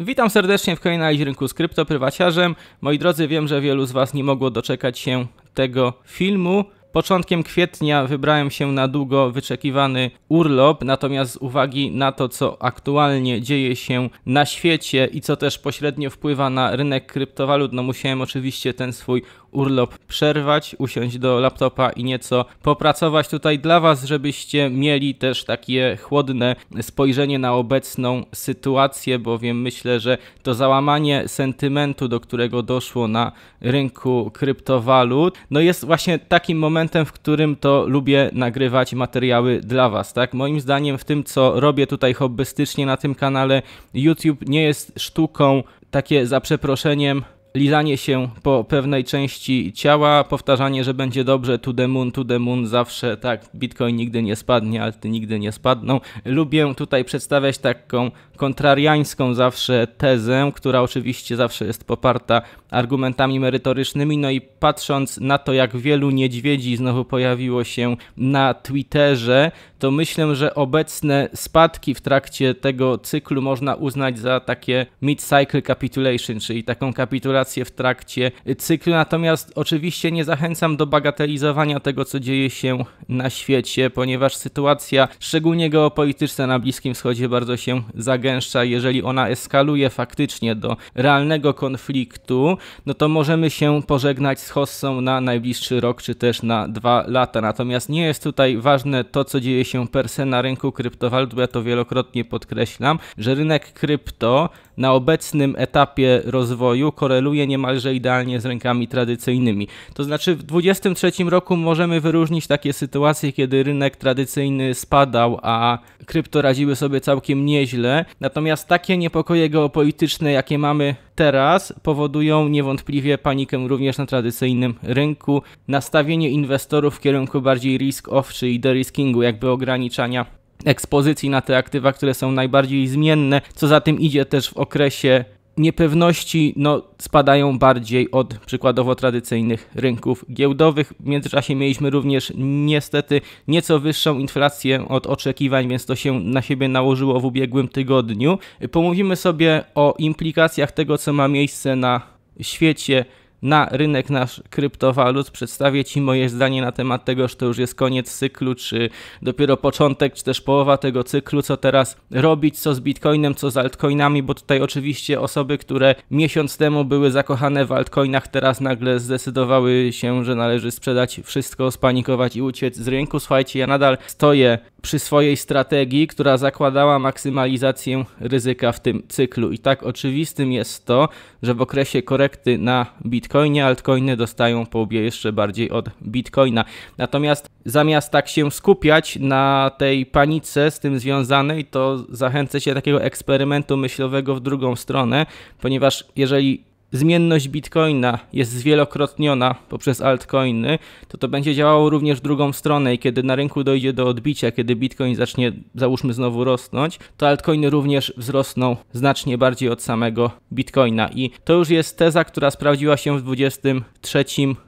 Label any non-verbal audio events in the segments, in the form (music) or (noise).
Witam serdecznie w kolejnej analizie rynku z kryptoprywaciarzem. Moi drodzy, wiem, że wielu z Was nie mogło doczekać się tego filmu. Początkiem kwietnia wybrałem się na długo wyczekiwany urlop, natomiast z uwagi na to, co aktualnie dzieje się na świecie i co też pośrednio wpływa na rynek kryptowalut, no musiałem oczywiście ten swój urlop przerwać, usiąść do laptopa i nieco popracować tutaj dla Was, żebyście mieli też takie chłodne spojrzenie na obecną sytuację, bowiem myślę, że to załamanie sentymentu, do którego doszło na rynku kryptowalut, no jest właśnie takim momentem, w którym to lubię nagrywać materiały dla Was, tak? Moim zdaniem w tym, co robię tutaj hobbystycznie na tym kanale, YouTube nie jest sztuką takie za przeproszeniem lizanie się po pewnej części ciała, powtarzanie, że będzie dobrze, to the moon, to the moon, zawsze tak, bitcoin nigdy nie spadnie, alty nigdy nie spadną. Lubię tutaj przedstawiać taką kontrariańską zawsze tezę, która oczywiście zawsze jest poparta argumentami merytorycznymi, no i patrząc na to, jak wielu niedźwiedzi znowu pojawiło się na Twitterze, to myślę, że obecne spadki w trakcie tego cyklu można uznać za takie mid-cycle capitulation, czyli taką kapitulację w trakcie cyklu. Natomiast oczywiście nie zachęcam do bagatelizowania tego, co dzieje się na świecie, ponieważ sytuacja, szczególnie geopolityczna na Bliskim Wschodzie, bardzo się zagęszcza. Jeżeli ona eskaluje faktycznie do realnego konfliktu, no to możemy się pożegnać z Hossą na najbliższy rok, czy też na dwa lata. Natomiast nie jest tutaj ważne to, co dzieje się się per se na rynku kryptowalut, bo ja to wielokrotnie podkreślam, że rynek krypto na obecnym etapie rozwoju koreluje niemalże idealnie z rynkami tradycyjnymi. To znaczy w 2023 roku możemy wyróżnić takie sytuacje, kiedy rynek tradycyjny spadał, a krypto radziły sobie całkiem nieźle. Natomiast takie niepokoje geopolityczne, jakie mamy teraz, powodują niewątpliwie panikę również na tradycyjnym rynku. Nastawienie inwestorów w kierunku bardziej risk-off, czyli de-riskingu, jakby ograniczania ekspozycji na te aktywa, które są najbardziej zmienne. Co za tym idzie też w okresie niepewności no, spadają bardziej od przykładowo tradycyjnych rynków giełdowych. W międzyczasie mieliśmy również niestety nieco wyższą inflację od oczekiwań, więc to się na siebie nałożyło w ubiegłym tygodniu. Pomówimy sobie o implikacjach tego, co ma miejsce na świecie na rynek nasz kryptowalut. Przedstawię Ci moje zdanie na temat tego, że to już jest koniec cyklu, czy dopiero początek, czy też połowa tego cyklu, co teraz robić, co z Bitcoinem, co z altcoinami, bo tutaj oczywiście osoby, które miesiąc temu były zakochane w altcoinach, teraz nagle zdecydowały się, że należy sprzedać wszystko, spanikować i uciec z rynku. Słuchajcie, ja nadal stoję przy swojej strategii, która zakładała maksymalizację ryzyka w tym cyklu. I tak oczywistym jest to, że w okresie korekty na Bitcoin bitcoinie, altcoiny dostają po łbie jeszcze bardziej od bitcoina. Natomiast zamiast tak się skupiać na tej panice z tym związanej, to zachęcę się takiego eksperymentu myślowego w drugą stronę, ponieważ jeżeli zmienność bitcoina jest zwielokrotniona poprzez altcoiny, to to będzie działało również w drugą stronę i kiedy na rynku dojdzie do odbicia, kiedy bitcoin zacznie, załóżmy, znowu rosnąć, to altcoiny również wzrosną znacznie bardziej od samego bitcoina. I to już jest teza, która sprawdziła się w 2023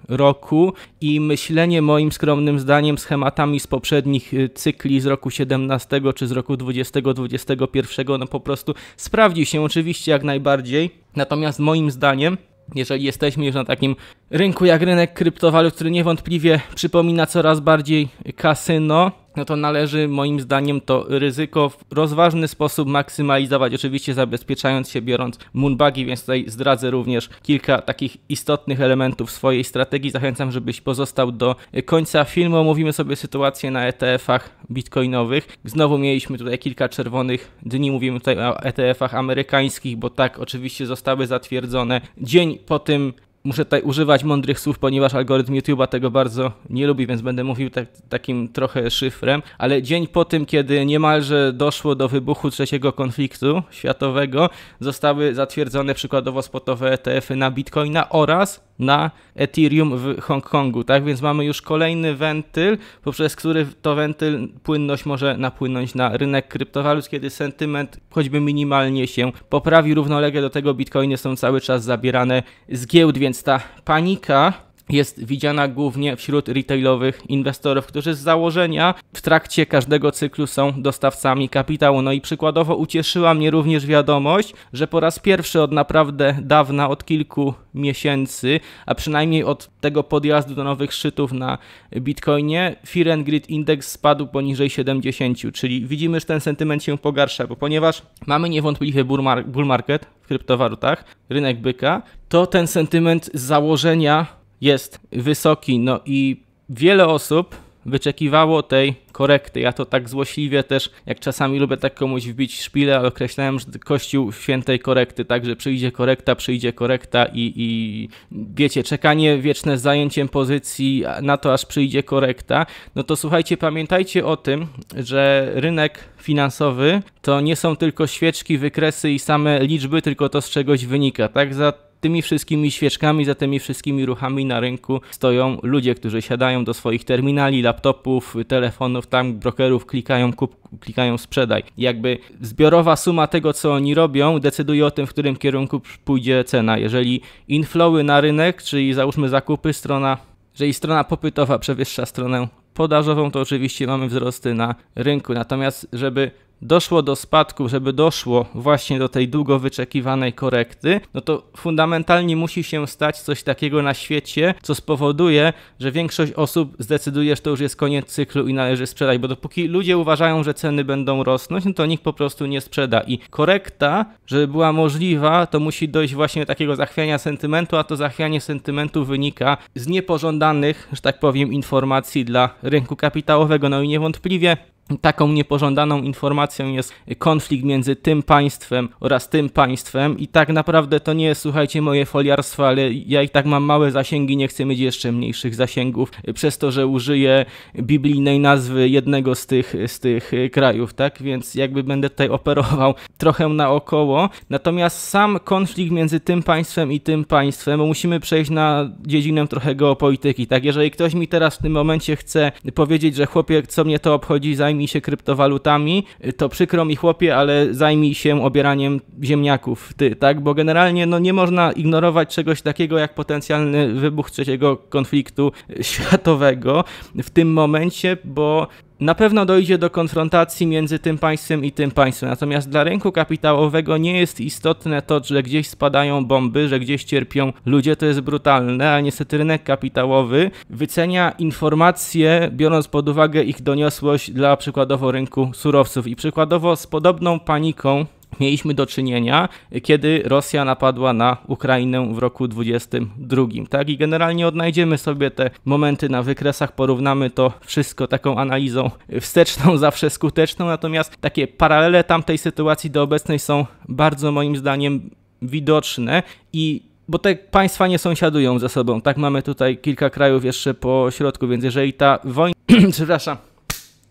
roku i myślenie moim skromnym zdaniem schematami z poprzednich y, cykli z roku 17 czy z roku 20, 21, no po prostu sprawdzi się oczywiście jak najbardziej. Natomiast moim zdaniem zdaniem, jeżeli jesteśmy już na takim rynku jak rynek kryptowalut, który niewątpliwie przypomina coraz bardziej kasyno, no to należy moim zdaniem to ryzyko w rozważny sposób maksymalizować, oczywiście zabezpieczając się, biorąc moonbagi, więc tutaj zdradzę również kilka takich istotnych elementów swojej strategii. Zachęcam, żebyś pozostał do końca filmu. Omówimy sobie sytuację na ETF-ach bitcoinowych. Znowu mieliśmy tutaj kilka czerwonych dni, mówimy tutaj o ETF-ach amerykańskich, bo tak oczywiście zostały zatwierdzone dzień po tym muszę tutaj używać mądrych słów, ponieważ algorytm YouTube'a tego bardzo nie lubi, więc będę mówił tak, takim trochę szyfrem, ale dzień po tym, kiedy niemalże doszło do wybuchu trzeciego konfliktu światowego, zostały zatwierdzone przykładowo spotowe ETF-y na Bitcoina oraz na Ethereum w Hongkongu, tak? Więc mamy już kolejny wentyl, poprzez który to wentyl płynność może napłynąć na rynek kryptowalut, kiedy sentyment choćby minimalnie się poprawi. Równolegle do tego bitcoiny są cały czas zabierane z giełd, więc ta panika jest widziana głównie wśród retailowych inwestorów, którzy z założenia w trakcie każdego cyklu są dostawcami kapitału. No i przykładowo ucieszyła mnie również wiadomość, że po raz pierwszy od naprawdę dawna, od kilku miesięcy, a przynajmniej od tego podjazdu do nowych szczytów na Bitcoinie, Fear and Index spadł poniżej 70, czyli widzimy, że ten sentyment się pogarsza, bo ponieważ mamy niewątpliwie bull market w kryptowalutach, rynek byka, to ten sentyment z założenia jest wysoki. No i wiele osób wyczekiwało tej korekty. Ja to tak złośliwie też, jak czasami lubię tak komuś wbić szpilę, ale określałem, że Kościół świętej korekty, także przyjdzie korekta, przyjdzie korekta i, i wiecie, czekanie wieczne z zajęciem pozycji na to, aż przyjdzie korekta. No to słuchajcie, pamiętajcie o tym, że rynek finansowy to nie są tylko świeczki, wykresy i same liczby, tylko to z czegoś wynika, tak? Za tymi wszystkimi świeczkami, za tymi wszystkimi ruchami na rynku stoją ludzie, którzy siadają do swoich terminali, laptopów, telefonów, tam brokerów, klikają kup, klikają sprzedaj. Jakby zbiorowa suma tego, co oni robią, decyduje o tym, w którym kierunku pójdzie cena. Jeżeli inflowy na rynek, czyli załóżmy zakupy, strona, jeżeli strona popytowa przewyższa stronę podażową, to oczywiście mamy wzrosty na rynku. Natomiast, żeby doszło do spadku, żeby doszło właśnie do tej długo wyczekiwanej korekty, no to fundamentalnie musi się stać coś takiego na świecie, co spowoduje, że większość osób zdecyduje, że to już jest koniec cyklu i należy sprzedać, bo dopóki ludzie uważają, że ceny będą rosnąć, no to nikt po prostu nie sprzeda i korekta, żeby była możliwa, to musi dojść właśnie do takiego zachwiania sentymentu, a to zachwianie sentymentu wynika z niepożądanych, że tak powiem, informacji dla rynku kapitałowego, no i niewątpliwie taką niepożądaną informację sytuacją jest konflikt między tym państwem oraz tym państwem i tak naprawdę to nie jest, słuchajcie, moje foliarstwo, ale ja i tak mam małe zasięgi, nie chcę mieć jeszcze mniejszych zasięgów przez to, że użyję biblijnej nazwy jednego z tych, z tych krajów, tak? Więc jakby będę tutaj operował trochę naokoło. Natomiast sam konflikt między tym państwem i tym państwem, bo musimy przejść na dziedzinę trochę geopolityki, tak? Jeżeli ktoś mi teraz w tym momencie chce powiedzieć, że chłopiec, co mnie to obchodzi, zajmij się kryptowalutami, to przykro mi chłopie, ale zajmij się obieraniem ziemniaków ty, tak? Bo generalnie no, nie można ignorować czegoś takiego jak potencjalny wybuch trzeciego konfliktu (laughs) światowego w tym momencie, bo na pewno dojdzie do konfrontacji między tym państwem i tym państwem, natomiast dla rynku kapitałowego nie jest istotne to, że gdzieś spadają bomby, że gdzieś cierpią ludzie, to jest brutalne, a niestety rynek kapitałowy wycenia informacje, biorąc pod uwagę ich doniosłość dla przykładowo rynku surowców. I przykładowo z podobną paniką mieliśmy do czynienia, kiedy Rosja napadła na Ukrainę w roku 22. Tak i generalnie odnajdziemy sobie te momenty na wykresach, porównamy to wszystko taką analizą wsteczną, (laughs) zawsze skuteczną, natomiast takie paralele tamtej sytuacji do obecnej są bardzo moim zdaniem widoczne i bo te państwa nie sąsiadują ze sobą, tak? Mamy tutaj kilka krajów jeszcze po środku, więc jeżeli ta wojna, (clears throat) przepraszam,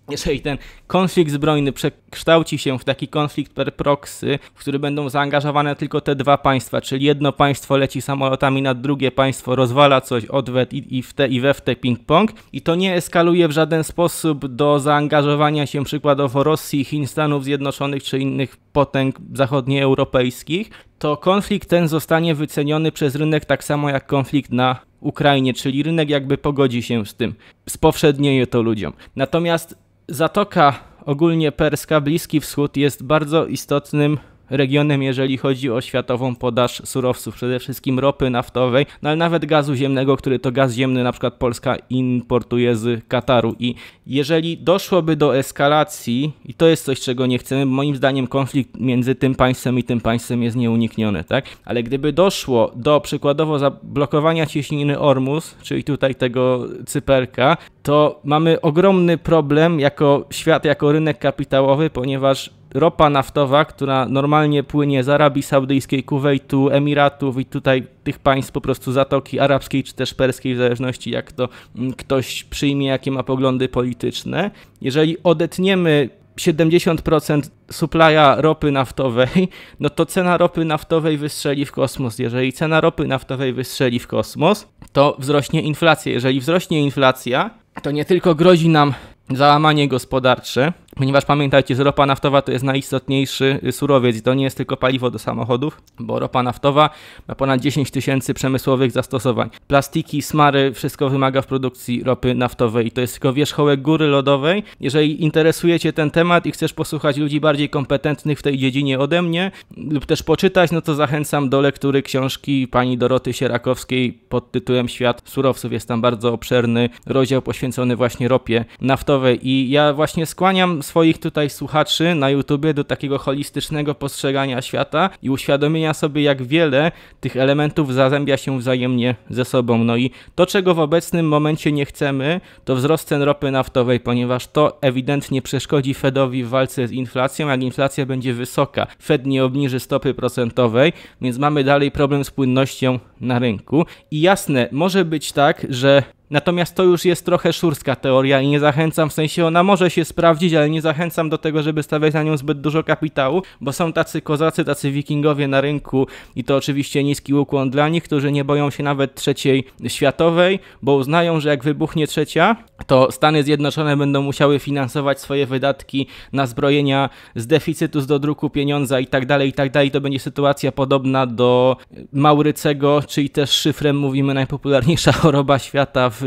jeżeli ten konflikt zbrojny przekształci się w taki konflikt per proxy, w który będą zaangażowane tylko te dwa państwa, czyli jedno państwo leci samolotami nad drugie państwo, rozwala coś, odwet i, i w te i we w te ping-pong i to nie eskaluje w żaden sposób do zaangażowania się przykładowo Rosji, Chin, Stanów Zjednoczonych czy innych potęg zachodnioeuropejskich, to konflikt ten zostanie wyceniony przez rynek tak samo jak konflikt na Ukrainie, czyli rynek jakby pogodzi się z tym, spowszednieje to ludziom. Natomiast Zatoka ogólnie perska, Bliski Wschód jest bardzo istotnym regionem, jeżeli chodzi o światową podaż surowców, przede wszystkim ropy naftowej, no ale nawet gazu ziemnego, który to gaz ziemny na przykład Polska importuje z Kataru. I jeżeli doszłoby do eskalacji, i to jest coś, czego nie chcemy, moim zdaniem konflikt między tym państwem i tym państwem jest nieunikniony, tak? Ale gdyby doszło do przykładowo zablokowania cieśniny Ormus, czyli tutaj tego cyperka, to mamy ogromny problem jako świat, jako rynek kapitałowy, ponieważ ropa naftowa, która normalnie płynie z Arabii Saudyjskiej, Kuwejtu, Emiratów i tutaj tych państw po prostu Zatoki Arabskiej czy też Perskiej, w zależności jak to mm, ktoś przyjmie, jakie ma poglądy polityczne. Jeżeli odetniemy 70% supply'a ropy naftowej, no to cena ropy naftowej wystrzeli w kosmos. Jeżeli cena ropy naftowej wystrzeli w kosmos, to wzrośnie inflacja. Jeżeli wzrośnie inflacja, to nie tylko grozi nam załamanie gospodarcze, Ponieważ pamiętajcie, że ropa naftowa to jest najistotniejszy y, surowiec i to nie jest tylko paliwo do samochodów, bo ropa naftowa ma ponad 10 tysięcy przemysłowych zastosowań. Plastiki, smary, wszystko wymaga w produkcji ropy naftowej i to jest tylko wierzchołek góry lodowej. Jeżeli interesujecie ten temat i chcesz posłuchać ludzi bardziej kompetentnych w tej dziedzinie ode mnie lub też poczytać, no to zachęcam do lektury książki pani Doroty Sierakowskiej pod tytułem Świat surowców. Jest tam bardzo obszerny rozdział poświęcony właśnie ropie naftowej i ja właśnie skłaniam swoich tutaj słuchaczy na YouTubie do takiego holistycznego postrzegania świata i uświadomienia sobie, jak wiele tych elementów zazębia się wzajemnie ze sobą. No i to, czego w obecnym momencie nie chcemy, to wzrost cen ropy naftowej, ponieważ to ewidentnie przeszkodzi Fedowi w walce z inflacją, jak inflacja będzie wysoka. Fed nie obniży stopy procentowej, więc mamy dalej problem z płynnością na rynku. I jasne, może być tak, że Natomiast to już jest trochę szurska teoria i nie zachęcam, w sensie ona może się sprawdzić, ale nie zachęcam do tego, żeby stawiać na nią zbyt dużo kapitału, bo są tacy kozacy, tacy wikingowie na rynku i to oczywiście niski ukłon dla nich, którzy nie boją się nawet trzeciej światowej, bo uznają, że jak wybuchnie trzecia, to Stany Zjednoczone będą musiały finansować swoje wydatki na zbrojenia z deficytu, z dodruku pieniądza tak dalej I tak dalej. to będzie sytuacja podobna do Maurycego, czyli też szyfrem mówimy najpopularniejsza (laughs) choroba świata w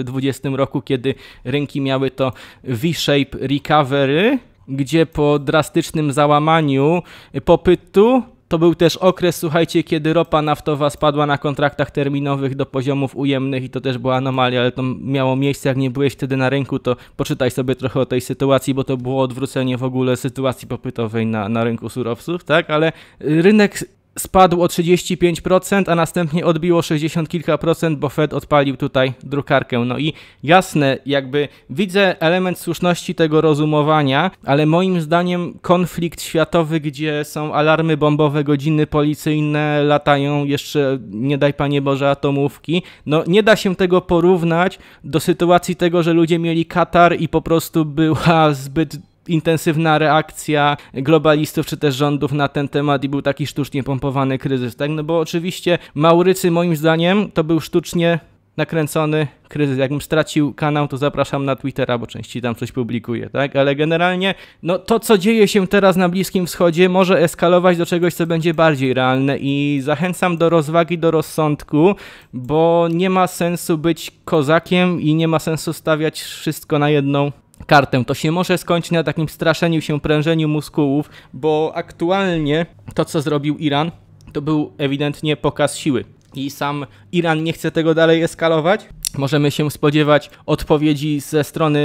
w roku, kiedy rynki miały to V-shape recovery, gdzie po drastycznym załamaniu popytu to był też okres, słuchajcie, kiedy ropa naftowa spadła na kontraktach terminowych do poziomów ujemnych i to też była anomalia, ale to miało miejsce, jak nie byłeś wtedy na rynku, to poczytaj sobie trochę o tej sytuacji, bo to było odwrócenie w ogóle sytuacji popytowej na, na rynku surowców, tak? Ale rynek spadł o 35%, a następnie odbiło 60 kilka procent, bo Fed odpalił tutaj drukarkę. No i jasne, jakby widzę element słuszności tego rozumowania, ale moim zdaniem konflikt światowy, gdzie są alarmy bombowe, godziny policyjne, latają jeszcze, nie daj Panie Boże, atomówki, no nie da się tego porównać do sytuacji tego, że ludzie mieli Katar i po prostu była zbyt intensywna reakcja globalistów czy też rządów na ten temat i był taki sztucznie pompowany kryzys, tak? No bo oczywiście Maurycy moim zdaniem to był sztucznie nakręcony kryzys. Jakbym stracił kanał, to zapraszam na Twittera, bo części tam coś publikuję, tak? Ale generalnie no, to, co dzieje się teraz na Bliskim Wschodzie, może eskalować do czegoś, co będzie bardziej realne i zachęcam do rozwagi, do rozsądku, bo nie ma sensu być kozakiem i nie ma sensu stawiać wszystko na jedną kartę. To się może skończyć na takim straszeniu się, prężeniu muskułów, bo aktualnie to, co zrobił Iran, to był ewidentnie pokaz siły. I sam Iran nie chce tego dalej eskalować, możemy się spodziewać odpowiedzi ze strony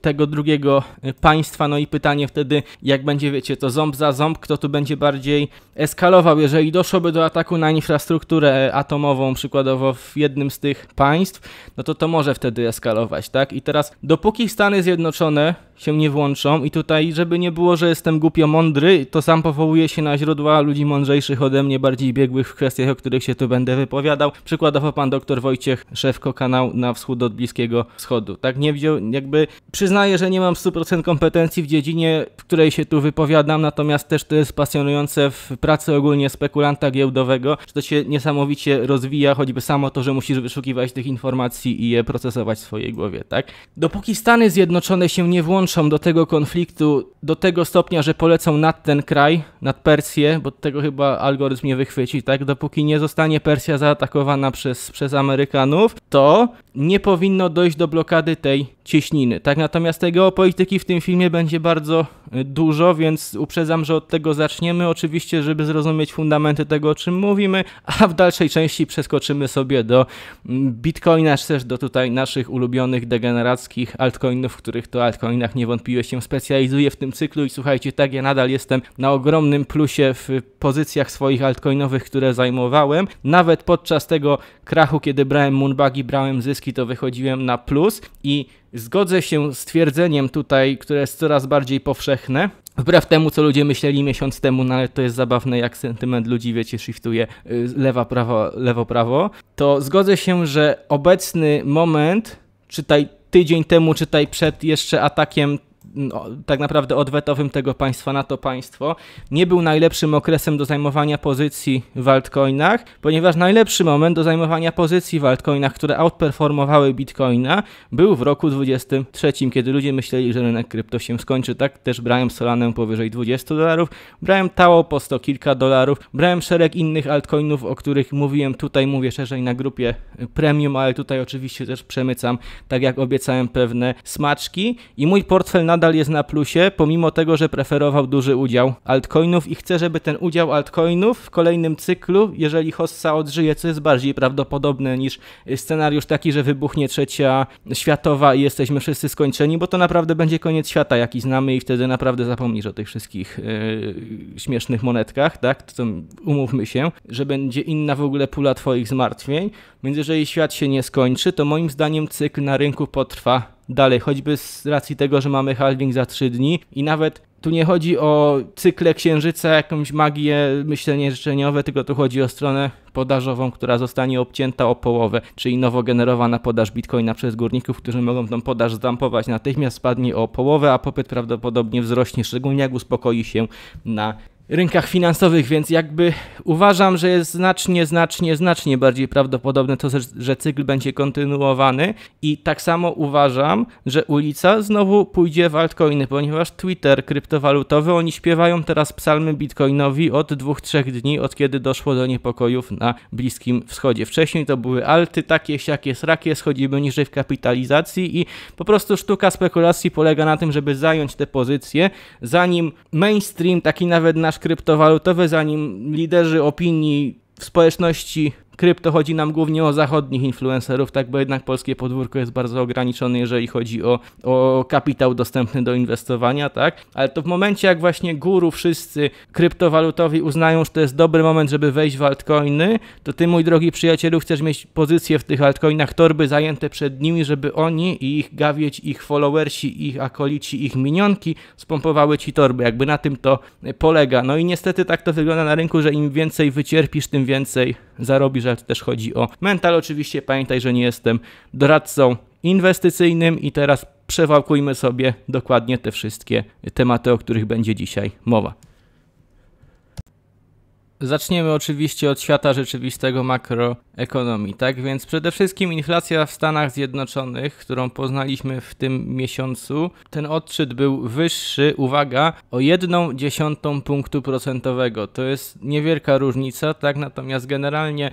tego drugiego państwa. No i pytanie wtedy, jak będzie, wiecie, to ząb za ząb, kto tu będzie bardziej eskalował. Jeżeli doszłoby do ataku na infrastrukturę atomową, przykładowo w jednym z tych państw, no to to może wtedy eskalować, tak? I teraz, dopóki Stany Zjednoczone się nie włączą i tutaj, żeby nie było, że jestem głupio mądry, to sam powołuję się na źródła ludzi mądrzejszych ode mnie, bardziej biegłych w kwestiach, o których się tu będę wypowiadał. Przykładowo pan dr Wojciech Szewko, kanał na wschód od Bliskiego Wschodu. Tak nie wziął, jakby przyznaję, że nie mam 100% kompetencji w dziedzinie, w której się tu wypowiadam, natomiast też to jest pasjonujące w pracy ogólnie spekulanta giełdowego, że to się niesamowicie rozwija, choćby samo to, że musisz wyszukiwać tych informacji i je procesować w swojej głowie, tak? Dopóki Stany Zjednoczone się nie włączą dołączą do tego konfliktu do tego stopnia, że polecą nad ten kraj, nad Persję, bo tego chyba algorytm nie wychwyci, tak? Dopóki nie zostanie Persja zaatakowana przez, przez Amerykanów, to nie powinno dojść do blokady tej cieśniny, tak? Natomiast tej geopolityki w tym filmie będzie bardzo y, dużo, więc uprzedzam, że od tego zaczniemy, oczywiście, żeby zrozumieć fundamenty tego, o czym mówimy, a w dalszej części przeskoczymy sobie do mm, Bitcoina, czy też do tutaj naszych ulubionych degenerackich altcoinów, których to altcoinach jak nie wątpiłeś się specjalizuję w tym cyklu i słuchajcie, tak ja nadal jestem na ogromnym plusie w pozycjach swoich altcoinowych, które zajmowałem. Nawet podczas tego krachu, kiedy brałem i brałem zyski, to wychodziłem na plus i zgodzę się z twierdzeniem tutaj, które jest coraz bardziej powszechne, Wbrew temu, co ludzie myśleli miesiąc temu, no ale to jest zabawne, jak sentyment ludzi, wiecie, shiftuje y, lewa, prawo, lewo, prawo, to zgodzę się, że obecny moment, czytaj tydzień temu, czy tutaj przed jeszcze atakiem no, tak naprawdę odwetowym tego państwa na to państwo. Nie był najlepszym okresem do zajmowania pozycji w altcoinach, ponieważ najlepszy moment do zajmowania pozycji w altcoinach, które outperformowały bitcoina, był w roku 23, kiedy ludzie myśleli, że rynek krypto się skończy. Tak też brałem Solanę powyżej 20 dolarów, brałem Tao po 100 kilka dolarów, brałem szereg innych altcoinów, o których mówiłem tutaj, mówię szerzej na grupie y, premium, ale tutaj oczywiście też przemycam, tak jak obiecałem, pewne smaczki i mój portfel na nadal jest na plusie, pomimo tego, że preferował duży udział altcoinów i chce, żeby ten udział altcoinów w kolejnym cyklu, jeżeli Hossa odżyje, co jest bardziej prawdopodobne niż scenariusz taki, że wybuchnie trzecia światowa i jesteśmy wszyscy skończeni, bo to naprawdę będzie koniec świata, jaki znamy i wtedy naprawdę zapomnisz o tych wszystkich yy, śmiesznych monetkach, tak? To, umówmy się, że będzie inna w ogóle pula twoich zmartwień. Więc jeżeli świat się nie skończy, to moim zdaniem cykl na rynku potrwa dalej, choćby z racji tego, że mamy halving za 3 dni i nawet tu nie chodzi o cykle księżyca, jakąś magię, myślenie życzeniowe, tylko tu chodzi o stronę podażową, która zostanie obcięta o połowę, czyli nowo generowana podaż bitcoina przez górników, którzy mogą tą podaż zdampować natychmiast, spadnie o połowę, a popyt prawdopodobnie wzrośnie, szczególnie jak uspokoi się na rynkach finansowych, więc jakby uważam, że jest znacznie, znacznie, znacznie bardziej prawdopodobne to, że cykl będzie kontynuowany i tak samo uważam, że ulica znowu pójdzie w altcoiny, ponieważ Twitter kryptowalutowy, oni śpiewają teraz psalmy bitcoinowi od dwóch, trzech dni, od kiedy doszło do niepokojów na Bliskim Wschodzie. Wcześniej to były alty, takie, siakie, srakie, schodzimy niżej w kapitalizacji i po prostu sztuka spekulacji polega na tym, żeby zająć te pozycje, zanim mainstream, taki nawet na melarz kryptowalutowy, zanim liderzy opinii w społeczności krypto chodzi nam głównie o zachodnich influencerów, tak, bo jednak polskie podwórko jest bardzo ograniczone, jeżeli chodzi o, o kapitał dostępny do inwestowania, tak, ale to w momencie, jak właśnie guru wszyscy kryptowalutowi uznają, że to jest dobry moment, żeby wejść w altcoiny, to ty, mój drogi przyjacielu, chcesz mieć pozycję w tych altcoinach, torby zajęte przed nimi, żeby oni i ich gawieć, ich followersi, ich akolici, ich minionki spompowały ci torby. Jakby na tym to polega. No i niestety tak to wygląda na rynku, że im więcej wycierpisz, tym więcej zarobisz ale też chodzi o mental. Oczywiście pamiętaj, że nie jestem doradcą inwestycyjnym i teraz przewałkujmy sobie dokładnie te wszystkie tematy, o których będzie dzisiaj mowa. Zaczniemy oczywiście od świata rzeczywistego makroekonomii. Tak więc przede wszystkim inflacja w Stanach Zjednoczonych, którą poznaliśmy w tym miesiącu, ten odczyt był wyższy, uwaga, o 1,1 punktu procentowego. To jest niewielka różnica, tak? Natomiast generalnie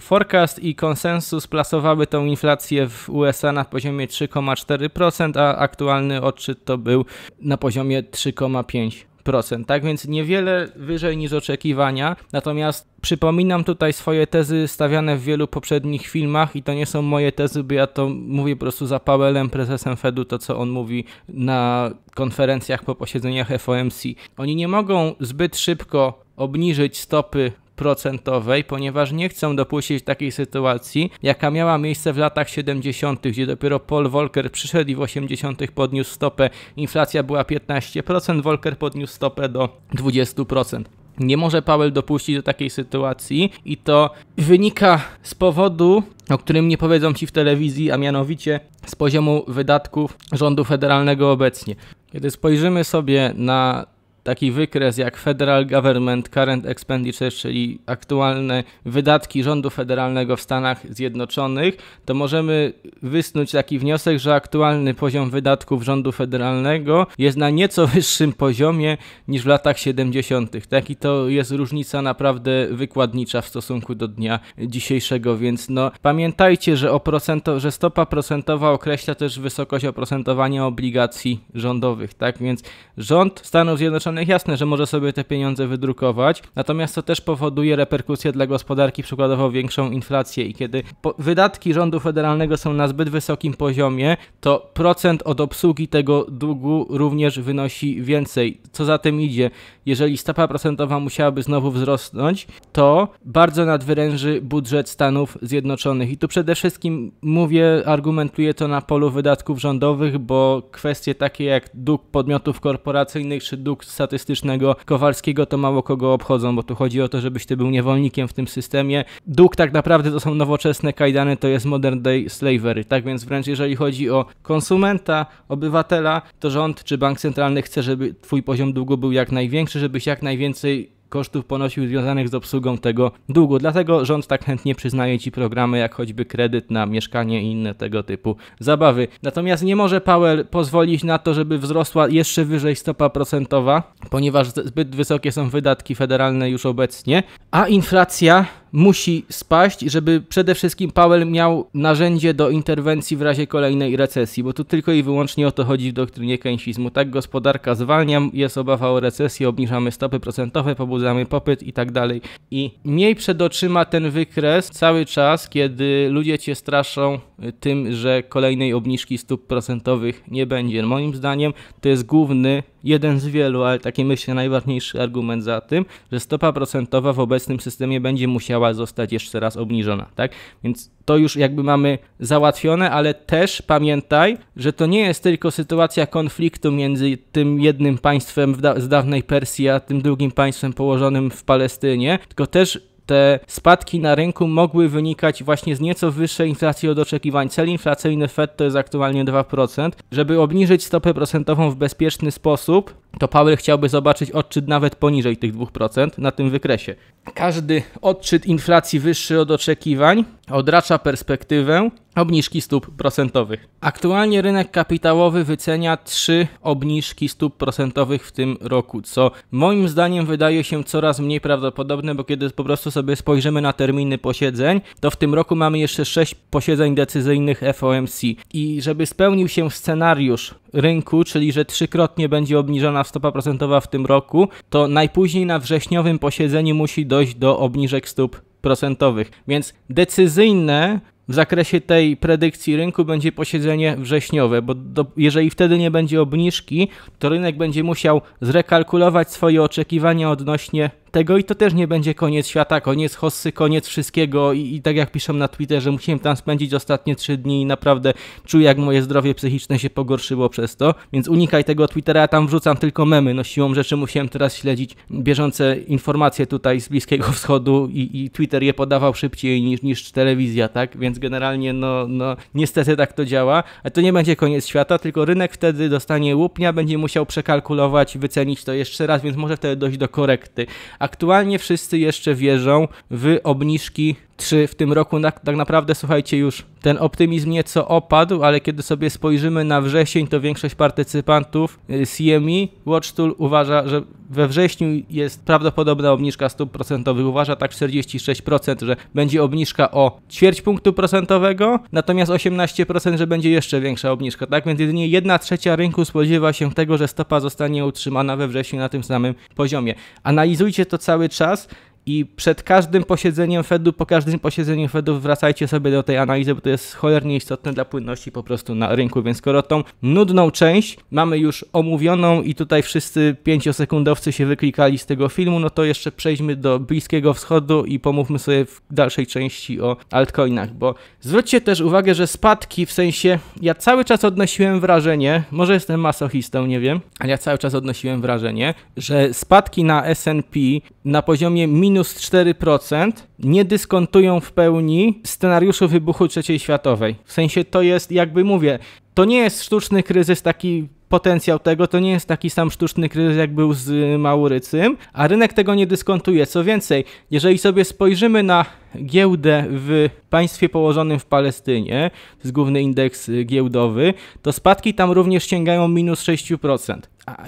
forecast i konsensus plasowały tą inflację w USA na poziomie 3,4%, a aktualny odczyt to był na poziomie 3,5%. 4%, tak więc niewiele wyżej niż oczekiwania. Natomiast przypominam tutaj swoje tezy stawiane w wielu poprzednich filmach i to nie są moje tezy, bo ja to mówię po prostu za Powellem, prezesem Fedu, to co on mówi na konferencjach po posiedzeniach FOMC. Oni nie mogą zbyt szybko obniżyć stopy procentowej, ponieważ nie chcą dopuścić takiej sytuacji, jaka miała miejsce w latach 70., gdzie dopiero Paul Volcker przyszedł i w 80. podniósł stopę. Inflacja była 15%, Volcker podniósł stopę do 20%. Nie może Powell dopuścić do takiej sytuacji i to wynika z powodu, o którym nie powiedzą ci w telewizji, a mianowicie z poziomu wydatków rządu federalnego obecnie. Kiedy spojrzymy sobie na taki wykres jak Federal Government Current Expenditures, czyli aktualne wydatki rządu federalnego w Stanach Zjednoczonych, to możemy wysnuć taki wniosek, że aktualny poziom wydatków rządu federalnego jest na nieco (laughs) wyższym poziomie niż w latach 70. Tak i to jest różnica naprawdę wykładnicza w stosunku do dnia dzisiejszego, więc no pamiętajcie, że, oprocento, że stopa procentowa określa też wysokość oprocentowania obligacji rządowych, tak więc rząd Stanów Zjednoczonych lokalnych jasne, że może sobie te pieniądze wydrukować, natomiast to też powoduje reperkusje dla gospodarki, przykładowo większą inflację i kiedy wydatki rządu federalnego są na zbyt wysokim poziomie, to procent od obsługi tego długu również wynosi więcej. Co za tym idzie, jeżeli stopa procentowa musiałaby znowu wzrosnąć, to bardzo nadwyręży budżet Stanów Zjednoczonych. I tu przede wszystkim mówię, argumentuję to na polu wydatków rządowych, bo kwestie takie jak dług podmiotów korporacyjnych czy dług statystycznego Kowalskiego to mało kogo obchodzą, bo tu chodzi o to, żebyś ty był niewolnikiem w tym systemie. Dług tak naprawdę to są nowoczesne kajdany, to jest modern day slavery. Tak więc wręcz jeżeli chodzi o konsumenta, obywatela, to rząd czy bank centralny chce, żeby twój poziom długu był jak największy, żebyś jak najwięcej kosztów ponosił związanych z obsługą tego długu. Dlatego rząd tak chętnie przyznaje Ci programy jak choćby kredyt na mieszkanie i inne tego typu zabawy. Natomiast nie może Powell pozwolić na to, żeby wzrosła jeszcze wyżej stopa procentowa, ponieważ zbyt wysokie są wydatki federalne już obecnie, a inflacja musi spaść, żeby przede wszystkim Powell miał narzędzie do interwencji w razie kolejnej recesji, bo tu tylko i wyłącznie o to chodzi w doktrynie keynesizmu. Tak, gospodarka zwalnia, jest obawa o recesję, obniżamy stopy procentowe, pobudzamy popyt i tak dalej. I miej przed oczyma ten wykres cały czas, kiedy ludzie cię straszą y, tym, że kolejnej obniżki stóp procentowych nie będzie. Moim zdaniem to jest główny jeden z wielu, ale taki myślę najważniejszy argument za tym, że stopa procentowa w obecnym systemie będzie musiała zostać jeszcze raz obniżona, tak? Więc to już jakby mamy załatwione, ale też pamiętaj, że to nie jest tylko sytuacja konfliktu między tym jednym państwem da z dawnej Persji, a tym drugim państwem położonym w Palestynie, tylko też te spadki na rynku mogły wynikać właśnie z nieco wyższej inflacji od oczekiwań. Cel inflacyjny Fed to jest aktualnie 2%. Żeby obniżyć stopę procentową w bezpieczny sposób, to Powell chciałby zobaczyć odczyt nawet poniżej tych 2% na tym wykresie. Każdy odczyt inflacji wyższy od oczekiwań odracza perspektywę obniżki stóp procentowych. Aktualnie rynek kapitałowy wycenia trzy obniżki stóp procentowych w tym roku, co moim zdaniem wydaje się coraz mniej prawdopodobne, bo kiedy po prostu sobie spojrzymy na terminy posiedzeń, to w tym roku mamy jeszcze sześć posiedzeń decyzyjnych FOMC i żeby spełnił się scenariusz rynku, czyli że trzykrotnie będzie obniżona stopa procentowa w tym roku, to najpóźniej na wrześniowym posiedzeniu musi dojść do obniżek stóp procentowych. Więc decyzyjne w zakresie tej predykcji rynku będzie posiedzenie wrześniowe, bo do, jeżeli wtedy nie będzie obniżki, to rynek będzie musiał zrekalkulować swoje oczekiwania odnośnie tego i to też nie będzie koniec świata, koniec hossy, koniec wszystkiego I, i, tak jak piszą na Twitterze, musiałem tam spędzić ostatnie trzy dni i naprawdę czuję jak moje zdrowie psychiczne się pogorszyło przez to, więc unikaj tego Twittera, ja tam wrzucam tylko memy, no siłą rzeczy musiałem teraz śledzić bieżące informacje tutaj z Bliskiego Wschodu i, i Twitter je podawał szybciej niż, niż telewizja, tak, więc generalnie no, no niestety tak to działa, ale to nie będzie koniec świata, tylko rynek wtedy dostanie łupnia, będzie musiał przekalkulować, wycenić to jeszcze raz, więc może wtedy dojść do korekty, Aktualnie wszyscy jeszcze wierzą w obniżki czy w tym roku tak, tak, naprawdę, słuchajcie, już ten optymizm nieco opadł, ale kiedy sobie spojrzymy na wrzesień, to większość partycypantów y, CME WatchTool uważa, że we wrześniu jest prawdopodobna obniżka stóp procentowych. Uważa tak 46%, że będzie obniżka o ćwierć punktu procentowego, natomiast 18%, że będzie jeszcze większa obniżka. Tak więc jedynie 1 trzecia rynku spodziewa się tego, że stopa zostanie utrzymana we wrześniu na tym samym poziomie. Analizujcie to cały czas. I przed każdym posiedzeniem Fedu, po każdym posiedzeniu Fedu wracajcie sobie do tej analizy, bo to jest cholernie istotne dla płynności po prostu na rynku, więc skoro tą nudną część mamy już omówioną i tutaj wszyscy pięciosekundowcy się wyklikali z tego filmu, no to jeszcze przejdźmy do Bliskiego Wschodu i pomówmy sobie w dalszej części o altcoinach, bo zwróćcie też uwagę, że spadki, w sensie ja cały czas odnosiłem wrażenie, może jestem masochistą, nie wiem, ale ja cały czas odnosiłem wrażenie, że spadki na S&P na poziomie minimum minus 4% nie dyskontują w pełni scenariuszu wybuchu III światowej. W sensie to jest, jakby mówię, to nie jest sztuczny kryzys taki potencjał tego, to nie jest taki sam sztuczny kryzys, jak był z Maurycym, a rynek tego nie dyskontuje. Co więcej, jeżeli sobie spojrzymy na giełdę w państwie położonym w Palestynie, to jest główny indeks giełdowy, to spadki tam również sięgają minus 6%.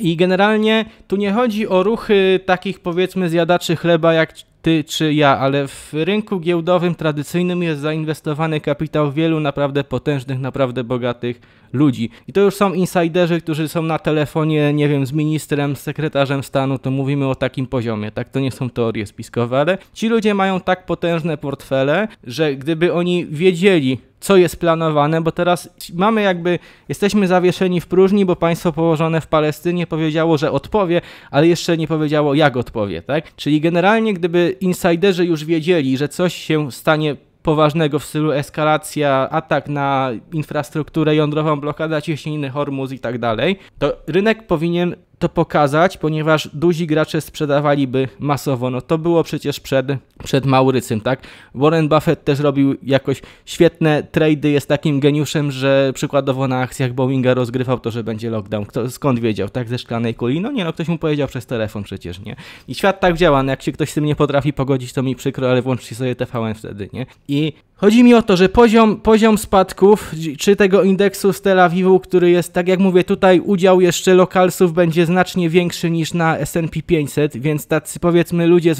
I generalnie tu nie chodzi o ruchy takich powiedzmy zjadaczy chleba jak ty czy ja, ale w rynku giełdowym tradycyjnym jest zainwestowany kapitał wielu naprawdę potężnych, naprawdę bogatych ludzi. I to już są insiderzy, którzy są na telefonie, nie wiem, z ministrem, z sekretarzem stanu, to mówimy o takim poziomie, tak? To nie są teorie spiskowe, ale ci ludzie mają tak potężne portfele, że gdyby oni wiedzieli, co jest planowane, bo teraz mamy jakby, jesteśmy zawieszeni w próżni, bo państwo położone w Palestynie powiedziało, że odpowie, ale jeszcze nie powiedziało, jak odpowie, tak? Czyli generalnie, gdyby insiderzy już wiedzieli, że coś się stanie poważnego w stylu eskalacja, atak na infrastrukturę jądrową, blokada cieśniny, Hormuz i tak dalej, to rynek powinien to pokazać, ponieważ duzi gracze sprzedawaliby masowo. No to było przecież przed, przed Maurycym, tak? Warren Buffett też robił jakoś świetne trady, jest takim geniuszem, że przykładowo na akcjach Boeinga rozgrywał to, że będzie lockdown. Kto, skąd wiedział, tak? Ze szklanej kuli? No nie, no ktoś mu powiedział przez telefon przecież, nie? I świat tak działa, no jak się ktoś z tym nie potrafi pogodzić, to mi przykro, ale włączcie sobie TVN wtedy, nie? I Chodzi mi o to, że poziom, poziom spadków, czy tego indeksu z Tel Awiwu, który jest, tak jak mówię, tutaj udział jeszcze lokalsów będzie znacznie większy niż na S&P 500, więc tacy powiedzmy ludzie,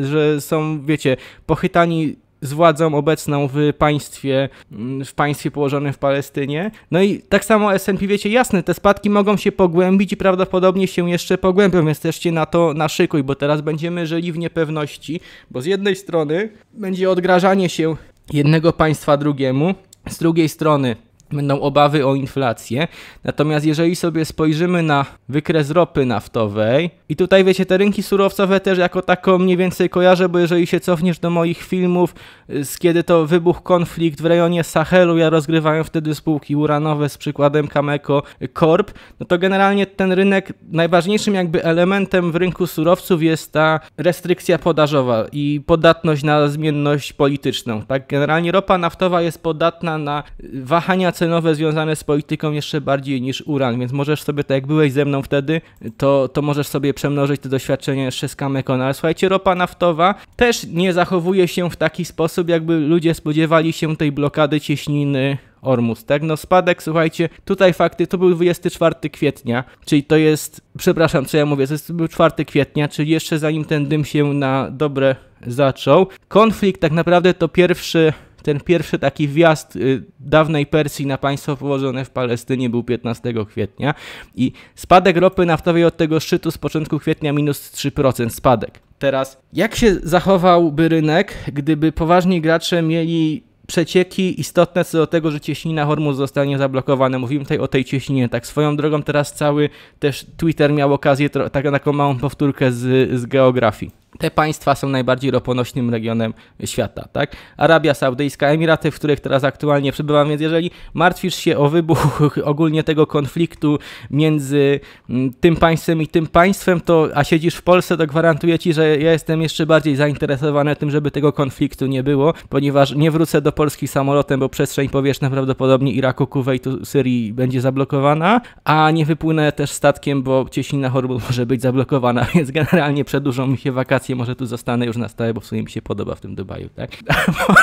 że są, wiecie, pochytani z władzą obecną w państwie, mm, w państwie położonym w Palestynie. No i tak samo S&P, wiecie, jasne, te spadki mogą się pogłębić i prawdopodobnie się jeszcze pogłębią, więc też się na to naszykuj, bo teraz będziemy żyli w niepewności, bo z jednej strony będzie odgrażanie się jednego państwa drugiemu, z drugiej strony będą obawy o inflację. Natomiast jeżeli sobie spojrzymy na wykres ropy naftowej i tutaj wiecie, te rynki surowcowe też jako taką mniej więcej kojarzę, bo jeżeli się cofniesz do moich filmów z kiedy to wybuchł konflikt w rejonie Sahelu, ja rozgrywałem wtedy spółki uranowe z przykładem Cameco Corp, no to generalnie ten rynek, najważniejszym jakby elementem w rynku surowców jest ta restrykcja podażowa i podatność na zmienność polityczną. Tak, generalnie ropa naftowa jest podatna na wahania cenowe związane z polityką jeszcze bardziej niż uran, więc możesz sobie, tak jak byłeś ze mną wtedy, to, to możesz sobie przemnożyć te doświadczenia jeszcze z Kamekona. Ale słuchajcie, ropa naftowa też nie zachowuje się w taki sposób, jakby ludzie spodziewali się tej blokady cieśniny Ormus, tak? No spadek, słuchajcie, tutaj fakty, to był 24 kwietnia, czyli to jest, przepraszam, co ja mówię, to jest, był 4 kwietnia, czyli jeszcze zanim ten dym się na dobre zaczął. Konflikt tak naprawdę to pierwszy ten pierwszy taki wjazd y, dawnej Persji na państwo położone w Palestynie był 15 kwietnia i spadek ropy naftowej od tego szczytu z początku kwietnia minus 3% spadek. Teraz, jak się zachowałby rynek, gdyby poważni gracze mieli przecieki istotne co do tego, że cieśnina Hormuz zostanie zablokowana. Mówimy tutaj o tej cieśninie. Tak swoją drogą teraz cały też Twitter miał okazję, tak, taką małą powtórkę z, z geografii te państwa są najbardziej roponośnym regionem świata, tak? Arabia Saudyjska, Emiraty, w których teraz aktualnie przebywam, więc jeżeli martwisz się o wybuch (laughs) ogólnie tego konfliktu między mm, tym państwem i tym państwem, to a siedzisz w Polsce, to gwarantuję ci, że ja jestem jeszcze bardziej zainteresowany tym, żeby tego konfliktu nie było, ponieważ nie wrócę do Polski samolotem, bo przestrzeń powietrzna prawdopodobnie Iraku, Kuwejtu, Syrii będzie zablokowana, a nie wypłynę też statkiem, bo cieśnina Hormuz (laughs) może być zablokowana, (laughs) więc generalnie przedłużą mi się wakacje wakacje, może tu zostanę już na stałe, bo w sumie mi się podoba w tym Dubaju, tak?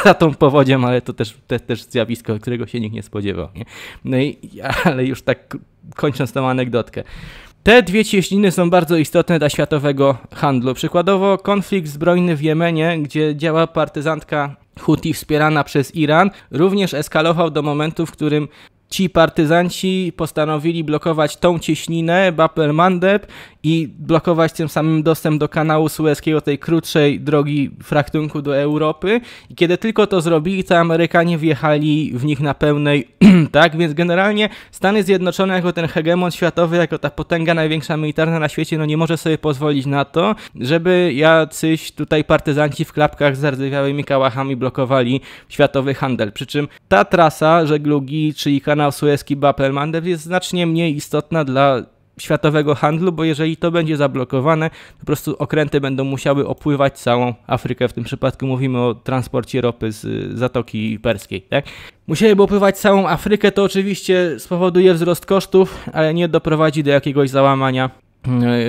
Poza (laughs) tą powodzią, ale to też, te, też zjawisko, którego się nikt nie spodziewał, nie? No i, ale już tak kończąc tą anegdotkę. Te dwie cieśniny są bardzo istotne dla światowego handlu. Przykładowo konflikt zbrojny w Jemenie, gdzie działa partyzantka Huti wspierana przez Iran, również eskalował do momentu, w którym ci partyzanci postanowili blokować tą cieśninę Bab mandeb i blokować tym samym dostęp do kanału sueskiego, tej krótszej drogi fraktunku do Europy. I kiedy tylko to zrobili, to Amerykanie wjechali w nich na pełnej, (clears throat) tak? Więc generalnie Stany Zjednoczone jako ten hegemon światowy, jako ta potęga największa militarna na świecie, no nie może sobie pozwolić na to, żeby jacyś tutaj partyzanci w klapkach z zardzewiałymi kałachami blokowali światowy handel. Przy czym ta trasa żeglugi, czyli kanał kanał Suezki bab jest znacznie mniej istotna dla światowego handlu, bo jeżeli to będzie zablokowane, to po prostu okręty będą musiały opływać całą Afrykę. W tym przypadku mówimy o transporcie ropy z y, Zatoki Perskiej. Tak? Musieliby opływać całą Afrykę, to oczywiście spowoduje wzrost kosztów, ale nie doprowadzi do jakiegoś załamania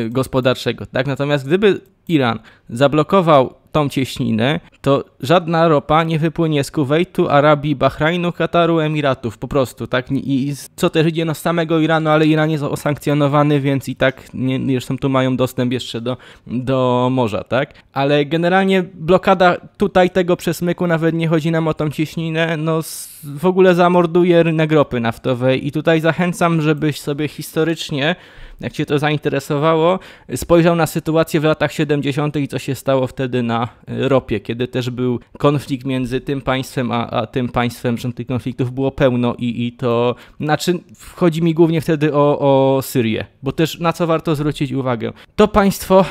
y, gospodarczego. Tak? Natomiast gdyby Iran zablokował tą cieśninę, to żadna ropa nie wypłynie z Kuwejtu, Arabii, Bahrajnu, Kataru, Emiratów. Po prostu, tak? I co też idzie no samego Iranu, ale Iran jest osankcjonowany, więc i tak nie, zresztą tu mają dostęp jeszcze do, do morza, tak? Ale generalnie blokada tutaj tego przesmyku nawet nie chodzi nam o tą cieśninę, no w ogóle zamorduje rynek ropy naftowej. I tutaj zachęcam, żebyś sobie historycznie, jak Cię to zainteresowało, spojrzał na sytuację w latach 70. i co się stało wtedy na e, ropie, kiedy też był konflikt między tym państwem a, a tym państwem, że tych konfliktów było pełno i, i to, znaczy chodzi mi głównie wtedy o, o Syrię, bo też na co warto zwrócić uwagę. To państwo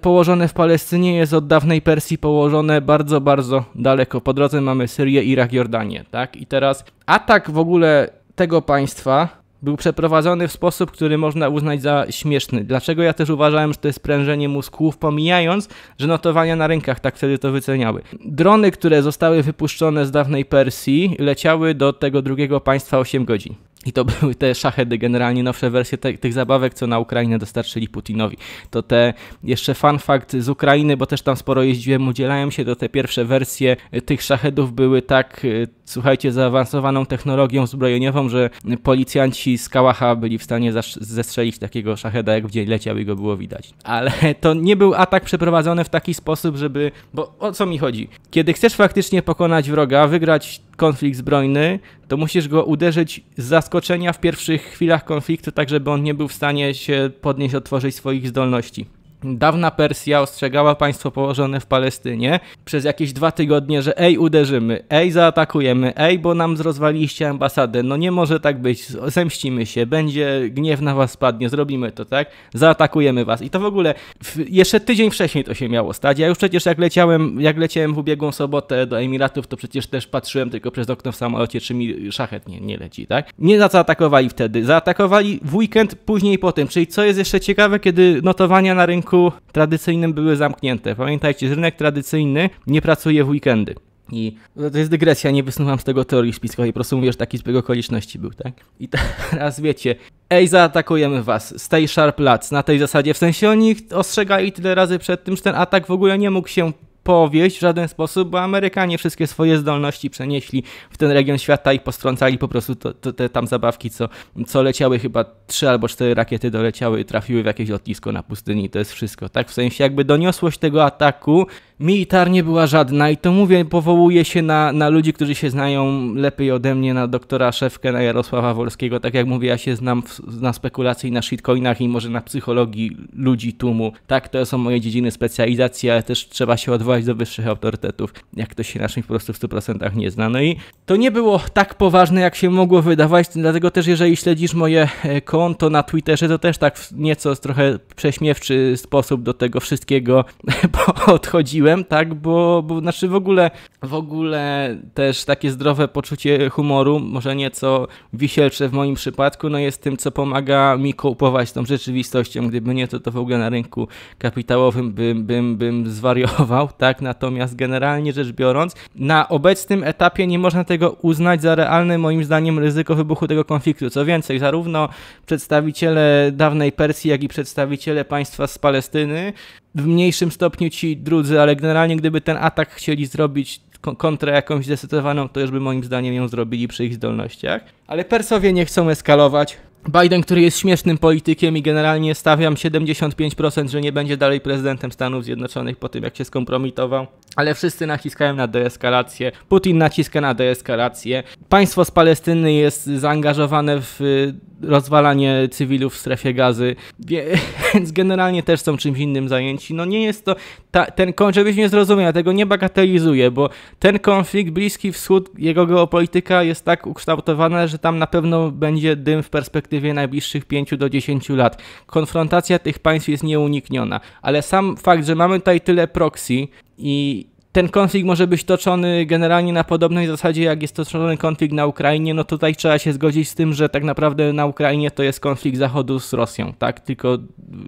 położone w Palestynie jest od dawnej Persji położone bardzo, bardzo daleko. Po drodze mamy Syrię, Irak, Jordanię, tak? I te teraz. Atak w ogóle tego państwa był przeprowadzony w sposób, który można uznać za śmieszny. Dlaczego ja też uważałem, że to jest prężenie mózgów, pomijając, że notowania na rynkach tak wtedy to wyceniały. Drony, które zostały wypuszczone z dawnej Persji, leciały do tego drugiego państwa 8 godzin. I to (laughs) były te szachedy, generalnie nowsze wersje te, tych zabawek, co na Ukrainę dostarczyli Putinowi. To te jeszcze fun fact z Ukrainy, bo też tam sporo jeździłem, udzielałem się, to te pierwsze wersje tych szachedów były tak, e, słuchajcie, zaawansowaną technologią zbrojeniową, że policjanci z Kałacha byli w stanie zestrzelić takiego szacheda, jak w dzień leciał i go było widać. Ale (laughs) to nie był atak przeprowadzony w taki sposób, żeby... Bo o co mi chodzi? Kiedy chcesz faktycznie pokonać wroga, wygrać konflikt zbrojny, to musisz go uderzyć z zaskoczenia w pierwszych chwilach konfliktu, tak żeby on nie był w stanie się podnieść, otworzyć swoich zdolności. Dawna Persja ostrzegała państwo położone w Palestynie przez jakieś dwa tygodnie, że ej uderzymy, ej zaatakujemy, ej bo nam zrozwaliście ambasadę, no nie może tak być, zemścimy się, będzie gniew na was spadnie, zrobimy to, tak? Zaatakujemy was. I to w ogóle w, jeszcze tydzień wcześniej to się miało stać. Ja już przecież jak leciałem, jak leciałem w ubiegłą sobotę do Emiratów, to przecież też patrzyłem tylko przez okno w samolocie, czy mi szachet nie, nie leci, tak? Nie zaatakowali wtedy, zaatakowali w weekend później po tym, czyli co jest jeszcze ciekawe, kiedy notowania na rynku rynku tradycyjnym były zamknięte. Pamiętajcie, rynek tradycyjny nie pracuje w weekendy. I no, to jest dygresja, nie wysnuwam z tego teorii spiskowej, po prostu mówię, że taki zbieg okoliczności był, tak? I (laughs) teraz wiecie, ej, zaatakujemy was, stay sharp lads, na tej zasadzie, w sensie oni ich ostrzegali tyle razy przed tym, że ten atak w ogóle nie mógł się powieść w żaden sposób, bo Amerykanie wszystkie swoje zdolności przenieśli w ten region świata i postrącali po prostu to, to, te tam zabawki, co, co leciały chyba trzy albo cztery rakiety doleciały i trafiły w jakieś lotnisko na pustyni i to jest wszystko, tak? W sensie jakby doniosłość tego ataku militarnie była żadna i to mówię, powołuje się na, na ludzi, którzy się znają lepiej ode mnie, na doktora Szewkę, na Jarosława Wolskiego, tak jak mówię, ja się znam w, na spekulacji, na shitcoinach i może na psychologii ludzi tłumu, tak? To są moje dziedziny specjalizacji, ale też trzeba się odwołać do wyższych autorytetów, jak ktoś się naszym po prostu w 100% nie zna. No i to nie było tak poważne, jak się mogło wydawać, dlatego też jeżeli śledzisz moje e, konto na Twitterze, to też tak w nieco trochę prześmiewczy sposób do tego wszystkiego (laughs) odchodziłem, tak, bo, bo znaczy w ogóle, w ogóle też takie zdrowe poczucie humoru, może nieco wisielcze w moim przypadku, no jest tym, co pomaga mi kupować tą rzeczywistością, gdyby nie to, to w ogóle na rynku kapitałowym bym, bym, bym zwariował, (laughs) tak, tak? Natomiast generalnie rzecz biorąc, na obecnym etapie nie można tego uznać za realne, moim zdaniem, ryzyko wybuchu tego konfliktu. Co więcej, zarówno przedstawiciele dawnej Persji, jak i przedstawiciele państwa z Palestyny, w mniejszym stopniu ci drudzy, ale generalnie gdyby ten atak chcieli zrobić kontrę jakąś zdecydowaną, to już by moim zdaniem ją zrobili przy ich zdolnościach. Ale Persowie nie chcą eskalować, Biden, który jest śmiesznym politykiem i generalnie stawiam 75%, że nie będzie dalej prezydentem Stanów Zjednoczonych po tym, jak się skompromitował ale wszyscy naciskają na deeskalację. Putin naciska na deeskalację. Państwo z Palestyny jest zaangażowane w y, rozwalanie cywilów w strefie gazy, (laughs) więc generalnie też są czymś innym zajęci. No nie jest to ta, ten konflikt, żebyś nie zrozumiał, tego nie bagatelizuję, bo ten konflikt Bliski Wschód, jego geopolityka jest tak ukształtowana, że tam na pewno będzie dym w perspektywie najbliższych 5 do 10 lat. Konfrontacja tych państw jest nieunikniona, ale sam fakt, że mamy tutaj tyle proxy, i ten konflikt może być toczony generalnie na podobnej zasadzie, jak jest toczony konflikt na Ukrainie. No tutaj trzeba się zgodzić z tym, że tak naprawdę na Ukrainie to jest konflikt Zachodu z Rosją, tak? Tylko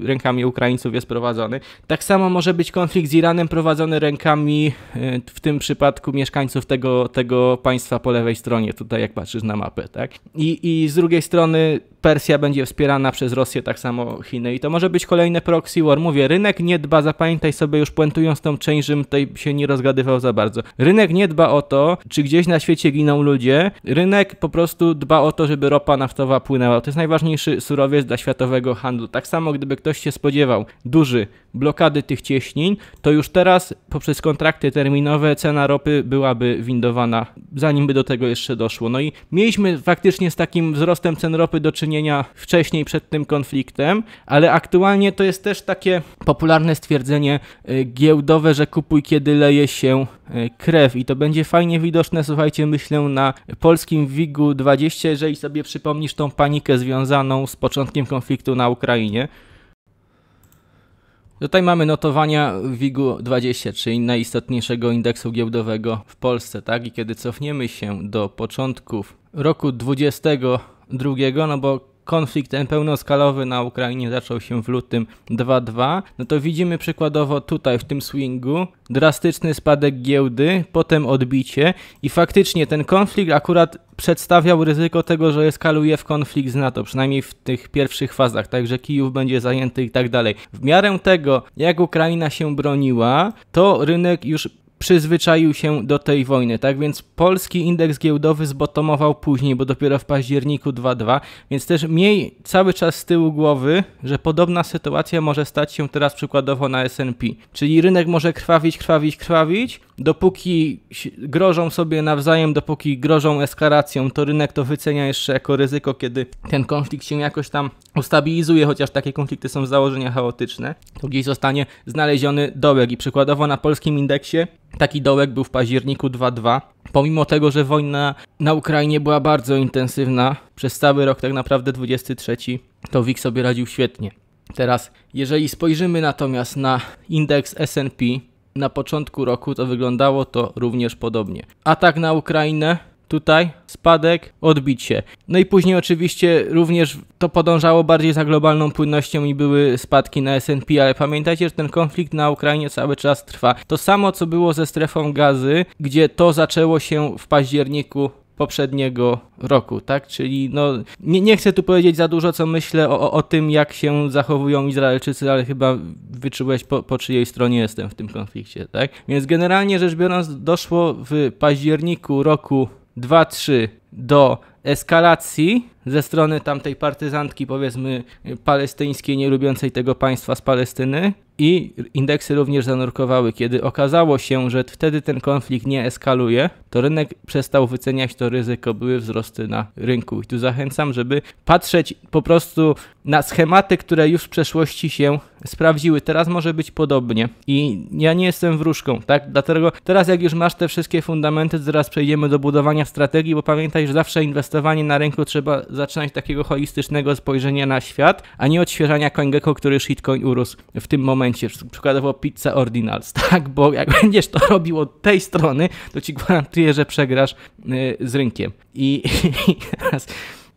rękami Ukraińców jest prowadzony. Tak samo może być konflikt z Iranem prowadzony rękami, y, w tym przypadku mieszkańców tego, tego państwa po lewej stronie, tutaj jak patrzysz na mapę, tak? I, i z drugiej strony Persja będzie wspierana przez Rosję, tak samo Chiny. I to może być kolejne proxy war. Mówię, rynek nie dba, zapamiętaj sobie już puentując tą część, żebym tutaj się nie rozgadywał za bardzo. Rynek nie dba o to, czy gdzieś na świecie giną ludzie. Rynek po prostu dba o to, żeby ropa naftowa płynęła. To jest najważniejszy surowiec dla światowego handlu. Tak samo, gdyby ktoś się spodziewał duży blokady tych cieśnin, to już teraz poprzez kontrakty terminowe cena ropy byłaby windowana, zanim by do tego jeszcze doszło. No i mieliśmy faktycznie z takim wzrostem cen ropy do czynienia czynienia wcześniej przed tym konfliktem, ale aktualnie to jest też takie popularne stwierdzenie e, giełdowe, że kupuj kiedy leje się e, krew i to będzie fajnie widoczne, słuchajcie, myślę na polskim WIG-u 20, jeżeli sobie przypomnisz tą panikę związaną z początkiem konfliktu na Ukrainie. Tutaj mamy notowania WIG-u 20, czyli najistotniejszego indeksu giełdowego w Polsce, tak? I kiedy cofniemy się do początków roku 20 drugiego, no bo konflikt ten pełnoskalowy na Ukrainie zaczął się w lutym 2-2, no to widzimy przykładowo tutaj w tym swingu drastyczny spadek giełdy, potem odbicie i faktycznie ten konflikt akurat przedstawiał ryzyko tego, że eskaluje w konflikt z NATO, przynajmniej w tych pierwszych fazach, także Kijów będzie zajęty i tak dalej. W miarę tego, jak Ukraina się broniła, to rynek już przyzwyczaił się do tej wojny, tak więc polski indeks giełdowy zbotomował później, bo dopiero w październiku 2.2, więc też miej cały czas z tyłu głowy, że podobna sytuacja może stać się teraz przykładowo na S&P, czyli rynek może krwawić, krwawić, krwawić, dopóki grożą sobie nawzajem, dopóki grożą eskalacją, to rynek to wycenia jeszcze jako ryzyko, kiedy ten konflikt się jakoś tam ustabilizuje, chociaż takie konflikty są z założenia chaotyczne, to gdzieś zostanie znaleziony dołek i przykładowo na polskim indeksie taki dołek był w październiku 2.2. Pomimo tego, że wojna na Ukrainie była bardzo intensywna, przez cały rok tak naprawdę 23, to WIG sobie radził świetnie. Teraz, jeżeli spojrzymy natomiast na indeks S&P, na początku roku, to wyglądało to również podobnie. Atak na Ukrainę, tutaj spadek, odbicie. No i później oczywiście również to podążało bardziej za globalną płynnością i były spadki na S&P, ale pamiętajcie, że ten konflikt na Ukrainie cały czas trwa. To samo co było ze strefą gazy, gdzie to zaczęło się w październiku poprzedniego roku, tak? Czyli no, nie, nie chcę tu powiedzieć za dużo, co myślę o, o tym, jak się zachowują Izraelczycy, ale chyba wyczułeś po, po czyjej stronie jestem w tym konflikcie, tak? Więc generalnie rzecz biorąc doszło w październiku roku 2-3 do eskalacji ze strony tamtej partyzantki, powiedzmy, palestyńskiej, nie lubiącej tego państwa z Palestyny. I indeksy również zanurkowały. Kiedy okazało się, że wtedy ten konflikt nie eskaluje, to rynek przestał wyceniać to ryzyko, były wzrosty na rynku. I tu zachęcam, żeby patrzeć po prostu na schematy, które już w przeszłości się sprawdziły. Teraz może być podobnie. I ja nie jestem wróżką, tak? Dlatego teraz, jak już masz te wszystkie fundamenty, zaraz przejdziemy do budowania strategii, bo pamiętaj, że zawsze inwestowanie na rynku trzeba zaczynać takiego holistycznego spojrzenia na świat, a nie odświeżania CoinGecko, który shitcoin urósł w tym momencie. Przykładowo Pizza Ordinals, (laughs) tak? Bo jak będziesz to robił od tej strony, to ci gwarantuję, że przegrasz y, z rynkiem. I, (laughs) i teraz...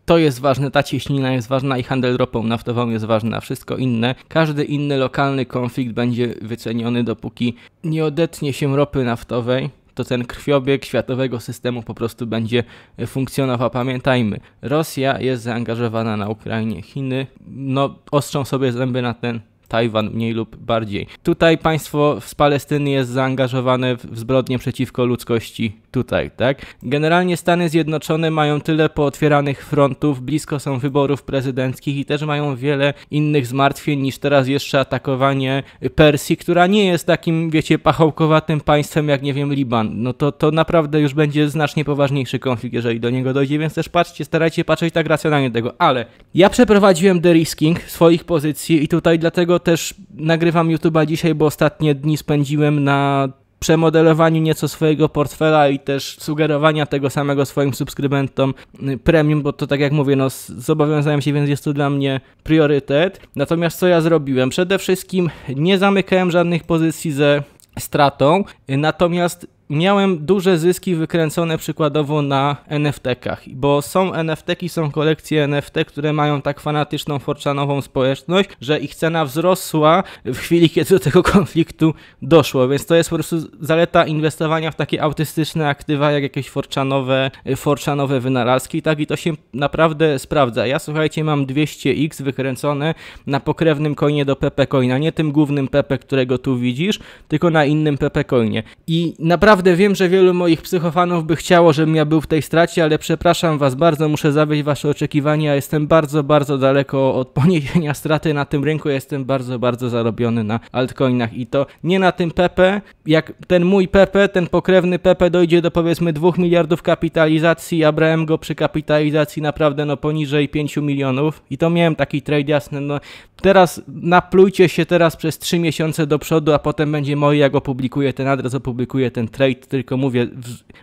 To jest ważne, ta cieśnina jest ważna i handel ropą naftową jest ważna, wszystko inne. Każdy inny lokalny konflikt będzie wyceniony, dopóki nie odetnie się ropy naftowej, to ten krwiobieg światowego systemu po prostu będzie funkcjonował. Pamiętajmy, Rosja jest zaangażowana na Ukrainie, Chiny no, ostrzą sobie zęby na ten Tajwan mniej lub bardziej. Tutaj państwo z Palestyny jest zaangażowane w zbrodnie przeciwko ludzkości tutaj, tak? Generalnie Stany Zjednoczone mają tyle pootwieranych frontów, blisko są wyborów prezydenckich i też mają wiele innych zmartwień niż teraz jeszcze atakowanie Persji, która nie jest takim, wiecie, pachołkowatym państwem jak, nie wiem, Liban. No to, to naprawdę już będzie znacznie poważniejszy konflikt, jeżeli do niego dojdzie, więc też patrzcie, starajcie patrzeć tak racjonalnie tego, ale ja przeprowadziłem de-risking swoich pozycji i tutaj dlatego też nagrywam YouTube'a dzisiaj, bo ostatnie dni spędziłem na przemodelowaniu nieco swojego portfela i też sugerowania tego samego swoim subskrybentom y, premium, bo to tak jak mówię, no zobowiązałem się, więc jest to dla mnie priorytet. Natomiast co ja zrobiłem? Przede wszystkim nie zamykałem żadnych pozycji ze stratą, y, natomiast miałem duże zyski wykręcone przykładowo na NFT-kach, bo są NFT-ki, są kolekcje NFT, które mają tak fanatyczną, forczanową społeczność, że ich cena wzrosła w chwili, kiedy do tego konfliktu doszło, więc to jest po prostu zaleta inwestowania w takie autystyczne aktywa, jak jakieś forczanowe, forczanowe wynalazki, tak, i to się naprawdę sprawdza. Ja, słuchajcie, mam 200x wykręcone na pokrewnym coinie do PP Coina, nie tym głównym PP, którego tu widzisz, tylko na innym PP Coinie i naprawdę Naprawdę wiem, że wielu moich psychofanów by chciało, żebym ja był w tej stracie, ale przepraszam was bardzo, muszę zawieść wasze oczekiwania. Jestem bardzo, bardzo daleko od (laughs) poniesienia straty na tym rynku. Jestem bardzo, bardzo zarobiony na altcoinach i to nie na tym Pepe. Jak ten mój Pepe, ten pokrewny Pepe dojdzie do powiedzmy 2 miliardów kapitalizacji, a brałem go przy kapitalizacji naprawdę no poniżej 5 milionów i to miałem taki trade jasny, no teraz naplujcie się teraz przez 3 miesiące do przodu, a potem będzie moje, jak opublikuję ten adres, opublikuję ten trade hejt, tylko mówię,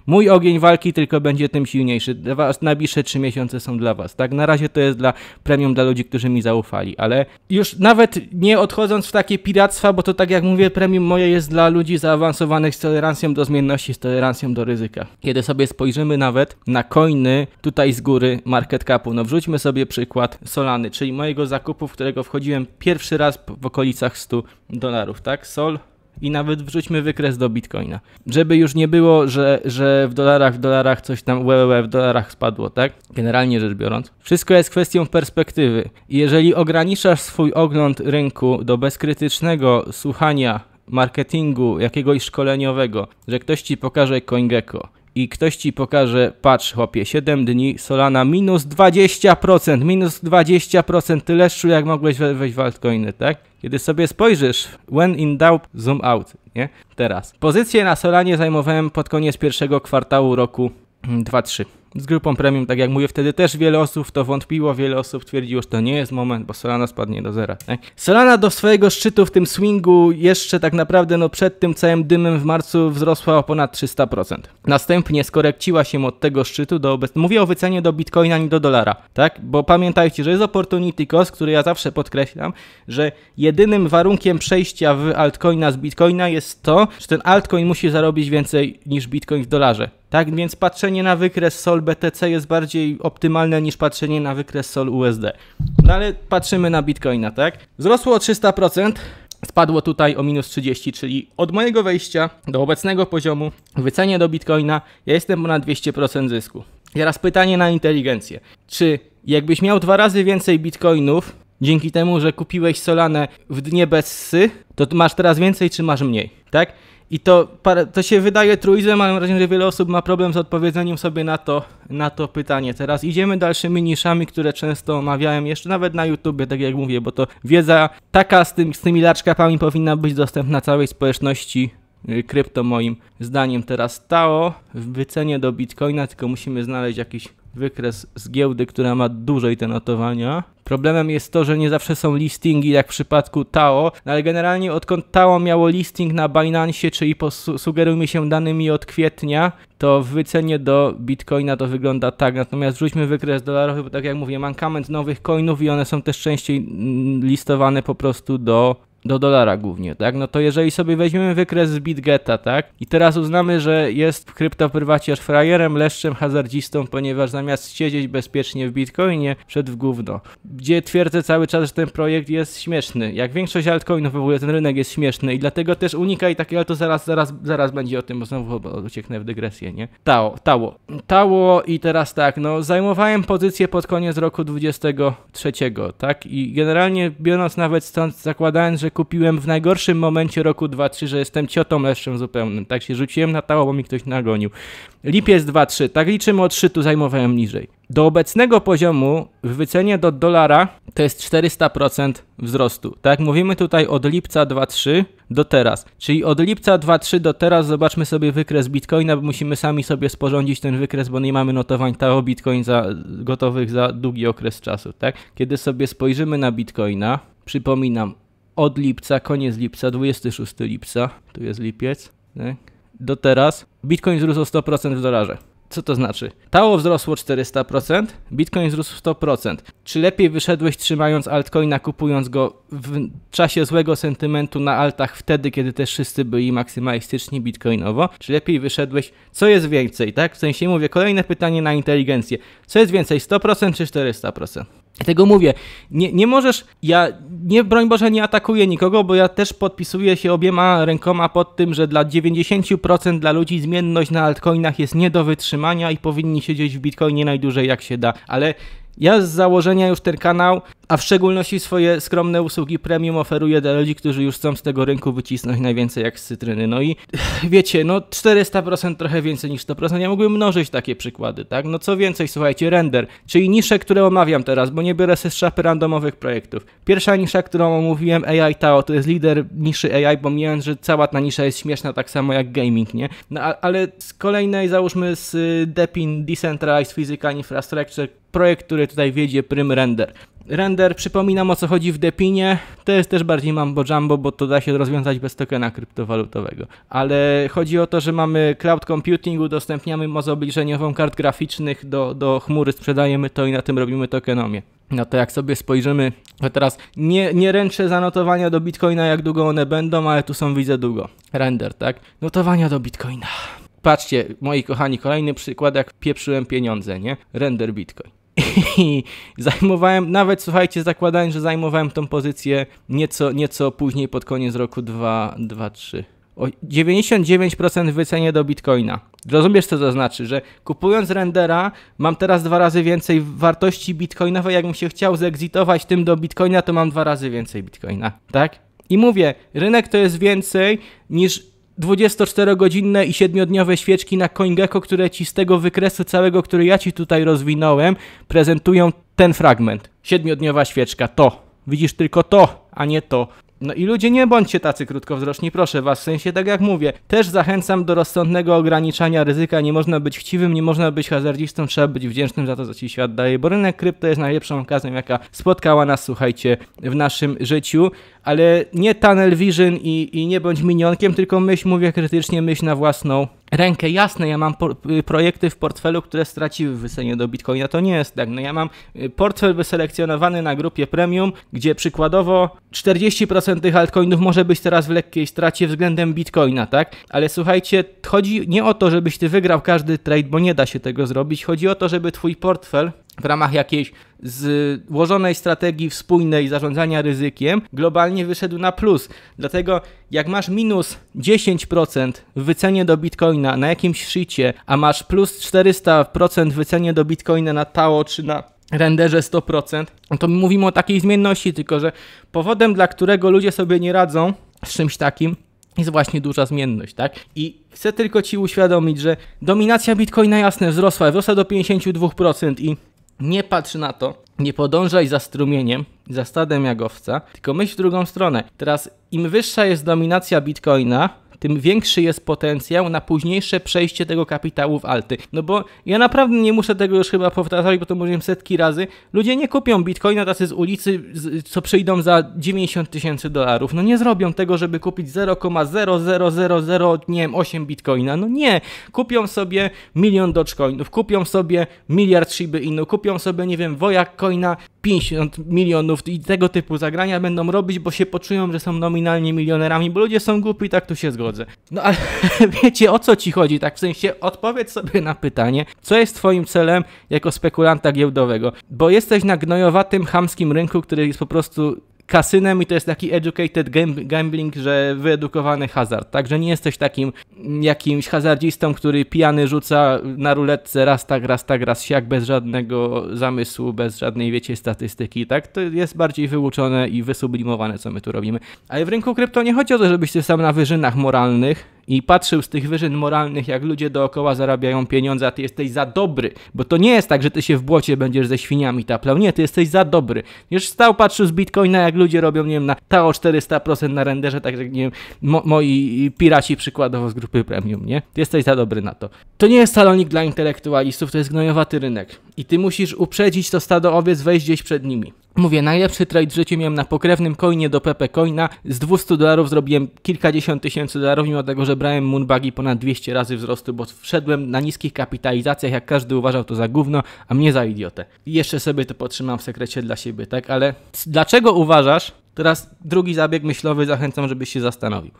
mój ogień walki tylko będzie tym silniejszy. Was najbliższe trzy miesiące są dla was, tak? Na razie to jest dla premium dla ludzi, którzy mi zaufali, ale już nawet nie odchodząc w takie piractwa, bo to tak jak mówię, premium moje jest dla ludzi zaawansowanych z tolerancją do zmienności, z tolerancją do ryzyka. Kiedy sobie spojrzymy nawet na coiny tutaj z góry market capu, no wrzućmy sobie przykład Solany, czyli mojego zakupu, w którego wchodziłem pierwszy raz w okolicach 100 dolarów, tak? Sol i nawet wrzućmy wykres do bitcoina. Żeby już nie było, że, że w dolarach, w dolarach coś tam, www, w dolarach spadło, tak? Generalnie rzecz biorąc. Wszystko jest kwestią perspektywy. Jeżeli ograniczasz swój ogląd rynku do bezkrytycznego słuchania marketingu jakiegoś szkoleniowego, że ktoś ci pokaże CoinGecko, i ktoś ci pokaże, patrz chłopie, 7 dni, Solana minus 20%, minus 20%, tyle szczu jak mogłeś we, wejść w altcoiny, tak? Kiedy sobie spojrzysz, when in doubt, zoom out, nie? Teraz. Pozycję na Solanie zajmowałem pod koniec pierwszego kwartału roku 2-3. Z grupą premium, tak jak mówię, wtedy też wiele osób to wątpiło, wiele osób twierdziło, że to nie jest moment, bo Solana spadnie do zera. Tak? Solana do swojego szczytu w tym swingu jeszcze tak naprawdę no, przed tym całym dymem w marcu wzrosła o ponad 300%. Następnie skorekciła się od tego szczytu do obecnego. Mówię o wycenie do bitcoina, nie do dolara, tak? Bo pamiętajcie, że jest opportunity cost, który ja zawsze podkreślam, że jedynym warunkiem przejścia w altcoina z bitcoina jest to, że ten altcoin musi zarobić więcej niż bitcoin w dolarze. Tak więc patrzenie na wykres SOL BTC jest bardziej optymalne niż patrzenie na wykres SOL USD. No ale patrzymy na Bitcoina, tak? Wzrosło o 300%, spadło tutaj o minus 30, czyli od mojego wejścia do obecnego poziomu w wycenie do Bitcoina ja jestem ponad 200% zysku. Teraz pytanie na inteligencję. Czy jakbyś miał dwa razy więcej Bitcoinów dzięki temu, że kupiłeś Solanę w dnie bez sy, to masz teraz więcej czy masz mniej, tak? I to, to się wydaje truizmem, ale mam wrażenie, że wiele osób ma problem z odpowiedzeniem sobie na to, na to pytanie. Teraz idziemy dalszymi niszami, które często omawiałem jeszcze nawet na YouTube, tak jak mówię, bo to wiedza taka z, tym, z tymi larczkapami powinna być dostępna całej społeczności y, krypto moim zdaniem teraz stało w wycenie do Bitcoina, tylko musimy znaleźć jakiś wykres z giełdy, która ma dłużej te notowania. Problemem jest to, że nie zawsze są listingi, jak w przypadku TAO, no ale generalnie odkąd TAO miało listing na Binance, czyli sugerujmy się danymi od kwietnia, to w wycenie do Bitcoina to wygląda tak. Natomiast wrzućmy wykres dolarowy, bo tak jak mówię, mankament nowych coinów i one są też częściej mm, listowane po prostu do do dolara głównie, tak? No to jeżeli sobie weźmiemy wykres z BitGeta, tak? I teraz uznamy, że jest kryptoprywaciarz frajerem, leszczem, hazardzistą, ponieważ zamiast siedzieć bezpiecznie w Bitcoinie, wszedł w gówno. Gdzie twierdzę cały czas, że ten projekt jest śmieszny. Jak większość altcoinów w ogóle ten rynek jest śmieszny i dlatego też unikaj takiego, to zaraz, zaraz, zaraz będzie o tym, bo znowu ucieknę w dygresję, nie? Tało, tało. Tało i teraz tak, no zajmowałem pozycję pod koniec roku 23, tak? I generalnie biorąc nawet stąd, zakładając, że kupiłem w najgorszym momencie roku 2-3, że jestem ciotą leszczem zupełnym. Tak się rzuciłem na tało, bo mi ktoś nagonił. Lipiec 2-3, tak liczymy od tu zajmowałem niżej. Do obecnego poziomu w wycenie do dolara to jest 400% wzrostu. Tak mówimy tutaj od lipca 2-3 do teraz. Czyli od lipca 2-3 do teraz zobaczmy sobie wykres bitcoina, bo musimy sami sobie sporządzić ten wykres, bo nie mamy notowań TAO bitcoin za, gotowych za długi okres czasu. Tak? Kiedy sobie spojrzymy na bitcoina, przypominam, od lipca, koniec lipca, 26 lipca, tu jest lipiec, tak? do teraz Bitcoin wzrósł o 100% w dolarze. Co to znaczy? Tało wzrosło 400%, Bitcoin wzrósł 100%. Czy lepiej wyszedłeś trzymając altcoina, kupując go w czasie złego sentymentu na altach, wtedy, kiedy też wszyscy byli maksymalistyczni bitcoinowo? Czy lepiej wyszedłeś, co jest więcej, tak? W sensie mówię, kolejne pytanie na inteligencję. Co jest więcej, 100% czy 400%? Tego mówię, nie, nie możesz, ja nie, broń Boże, nie atakuję nikogo, bo ja też podpisuję się obiema rękoma pod tym, że dla 90% dla ludzi zmienność na altcoinach jest nie do wytrzymania i powinni siedzieć w bitcoinie najdłużej jak się da, ale ja z założenia już ten kanał, a w szczególności swoje skromne usługi premium oferuję dla ludzi, którzy już chcą z tego rynku wycisnąć najwięcej jak z cytryny. No i (laughs) wiecie, no 400% trochę więcej niż 100%. Ja mógłbym mnożyć takie przykłady, tak? No co więcej, słuchajcie, render, czyli nisze, które omawiam teraz, bo nie biorę z szapy randomowych projektów. Pierwsza nisza, którą omówiłem, AI Tao, to jest lider niszy AI, bo mijając, że cała ta nisza jest śmieszna, tak samo jak gaming, nie? No ale z kolejnej, załóżmy z y, Depin Decentralized Physical Infrastructure, projekt, który tutaj wiedzie Prym Render. Render, przypominam o co chodzi w Depinie, to jest też bardziej mambo jumbo, bo to da się rozwiązać bez tokena kryptowalutowego. Ale chodzi o to, że mamy cloud computing, udostępniamy mozę obliczeniową kart graficznych do, do chmury, sprzedajemy to i na tym robimy tokenomię. No to jak sobie spojrzymy, to teraz nie, nie ręczę zanotowania do Bitcoina, jak długo one będą, ale tu są widzę długo. Render, tak? Notowania do Bitcoina. Patrzcie, moi kochani, kolejny przykład, jak pieprzyłem pieniądze, nie? Render Bitcoin i zajmowałem, nawet słuchajcie, zakładałem, że zajmowałem tą pozycję nieco, nieco później pod koniec roku 2-3. 99% wycenie do bitcoina. Rozumiesz, co to znaczy, że kupując rendera mam teraz dwa razy więcej wartości bitcoinowej. Jakbym się chciał zegzitować tym do bitcoina, to mam dwa razy więcej bitcoina, tak? I mówię, rynek to jest więcej niż 24-godzinne i 7-dniowe świeczki na CoinGecko, które ci z tego wykresu całego, który ja ci tutaj rozwinąłem, prezentują ten fragment. 7-dniowa świeczka, to. Widzisz tylko to, a nie to. No i ludzie, nie bądźcie tacy krótkowzroczni, proszę was. W sensie, tak jak mówię, też zachęcam do rozsądnego ograniczania ryzyka. Nie można być chciwym, nie można być hazardzistą, trzeba być wdzięcznym za to, co ci świat daje, bo rynek krypto jest najlepszą okazją, jaka spotkała nas, słuchajcie, w naszym życiu ale nie tunnel vision i, i nie bądź minionkiem, tylko myśl, mówię krytycznie, myśl na własną rękę. Jasne, ja mam po, y, projekty w portfelu, które straciły wycenie do Bitcoina, to nie jest tak. No ja mam y, portfel wyselekcjonowany na grupie premium, gdzie przykładowo 40% tych altcoinów może być teraz w lekkiej stracie względem Bitcoina, tak? Ale słuchajcie, chodzi nie o to, żebyś ty wygrał każdy trade, bo nie da się tego zrobić. Chodzi o to, żeby twój portfel w ramach jakiejś złożonej strategii wspólnej zarządzania ryzykiem globalnie wyszedł na plus. Dlatego jak masz minus 10% w wycenie do bitcoina na jakimś szycie, a masz plus 400% w wycenie do bitcoina na TAO czy na renderze 100%, no to mówimy o takiej zmienności, tylko że powodem, dla którego ludzie sobie nie radzą z czymś takim, jest właśnie duża zmienność, tak? I chcę tylko Ci uświadomić, że dominacja Bitcoina jasne wzrosła, wzrosła do 52% i nie patrz na to, nie podążaj za strumieniem, za stadem jagowca, tylko myśl w drugą stronę. Teraz im wyższa jest dominacja Bitcoina, tym większy jest potencjał na późniejsze przejście tego kapitału w alty. No bo ja naprawdę nie muszę tego już chyba powtarzać, bo to mówiłem setki razy. Ludzie nie kupią bitcoina tacy z ulicy, co przyjdą za 90 tysięcy dolarów. No nie zrobią tego, żeby kupić 0,0000, nie wiem, 8 bitcoina. No nie. Kupią sobie milion dogecoinów, kupią sobie miliard shiby Inu, kupią sobie, nie wiem, wojak coina, 50 milionów i tego typu zagrania będą robić, bo się poczują, że są nominalnie milionerami, bo ludzie są głupi, tak tu się zgodzę. No ale (laughs) wiecie o co ci chodzi, tak w sensie odpowiedz sobie na pytanie, co jest twoim celem jako spekulanta giełdowego, bo jesteś na gnojowatym, chamskim rynku, który jest po prostu kasynem i to jest taki educated gambling, że wyedukowany hazard, także nie jesteś takim jakimś hazardzistą, który pijany rzuca na ruletce raz tak, raz tak, raz siak, bez żadnego zamysłu, bez żadnej, wiecie, statystyki, tak, to jest bardziej wyuczone i wysublimowane, co my tu robimy. Ale w rynku krypto nie chodzi o to, żebyś ty sam na wyżynach moralnych, i patrzył z tych wyżyn moralnych, jak ludzie dookoła zarabiają pieniądze, a ty jesteś za dobry. Bo to nie jest tak, że ty się w błocie będziesz ze świniami taplał. Nie, ty jesteś za dobry. Już stał, patrzył z bitcoina, jak ludzie robią, nie wiem, na TAO 400% na renderze, tak jak, nie wiem, mo moi piraci przykładowo z grupy premium, nie? Ty jesteś za dobry na to. To nie jest salonik dla intelektualistów, to jest gnojowaty rynek. I ty musisz uprzedzić to stado owiec, wejść gdzieś przed nimi. Mówię, najlepszy trade w życiu miałem na pokrewnym coinie do Pepe Coina. Z 200 dolarów zrobiłem kilkadziesiąt tysięcy dolarów, mimo tego, że brałem Moonbagi ponad 200 razy wzrostu, bo wszedłem na niskich kapitalizacjach, jak każdy uważał to za gówno, a mnie za idiotę. I jeszcze sobie to potrzymam w sekrecie dla siebie, tak? Ale dlaczego uważasz, teraz drugi zabieg myślowy zachęcam, żebyś się zastanowił.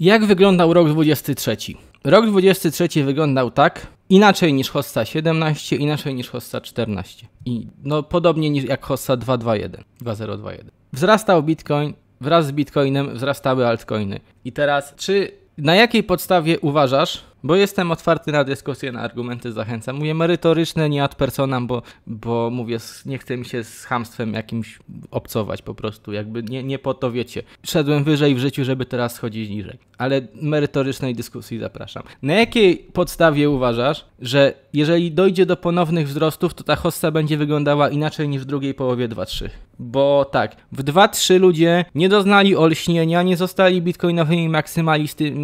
Jak wyglądał rok 23? Rok 23 wyglądał tak, inaczej niż Hossa 17, inaczej niż Hossa 14 i no podobnie niż jak Hossa 221, 2021. Wzrastał Bitcoin, wraz z Bitcoinem wzrastały altcoiny. I teraz, czy na jakiej podstawie uważasz, bo jestem otwarty na dyskusję, na argumenty, zachęcam. Mówię merytoryczne, nie ad personam, bo, bo mówię, nie chcę mi się z hamstwem jakimś obcować po prostu, jakby nie, nie po to wiecie. Szedłem wyżej w życiu, żeby teraz schodzić niżej, ale merytorycznej dyskusji zapraszam. Na jakiej podstawie uważasz, że jeżeli dojdzie do ponownych wzrostów, to ta hossa będzie wyglądała inaczej niż w drugiej połowie 2-3? Bo tak, w 2-3 ludzie nie doznali olśnienia, nie zostali bitcoinowymi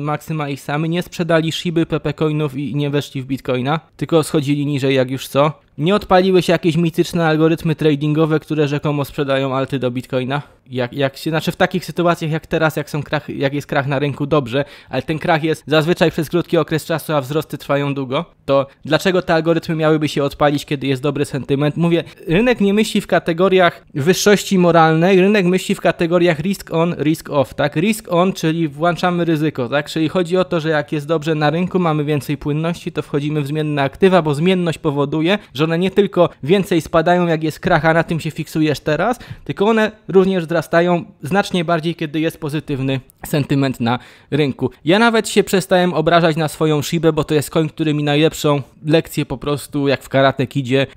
maksymalistami, nie sprzedali szyby Pp coinów i nie weszli w bitcoina, tylko schodzili niżej jak już co. Nie odpaliły się jakieś mityczne algorytmy tradingowe, które rzekomo sprzedają alty do bitcoina? Jak, jak się, znaczy w takich sytuacjach jak teraz, jak, są krach, jak jest krach na rynku, dobrze, ale ten krach jest zazwyczaj przez krótki okres czasu, a wzrosty trwają długo, to dlaczego te algorytmy miałyby się odpalić, kiedy jest dobry sentyment? Mówię, rynek nie myśli w kategoriach wyższości moralnej, rynek myśli w kategoriach risk on, risk off, tak? Risk on, czyli włączamy ryzyko, tak? Czyli chodzi o to, że jak jest dobrze na rynku, mamy więcej płynności, to wchodzimy w zmienne aktywa, bo zmienność powoduje, że one nie tylko więcej spadają, jak jest krach, a na tym się fiksujesz teraz, tylko one również wzrastają znacznie bardziej, kiedy jest pozytywny sentyment na rynku. Ja nawet się przestałem obrażać na swoją Shibę, bo to jest koń, który mi najlepszą lekcję po prostu, jak w Karate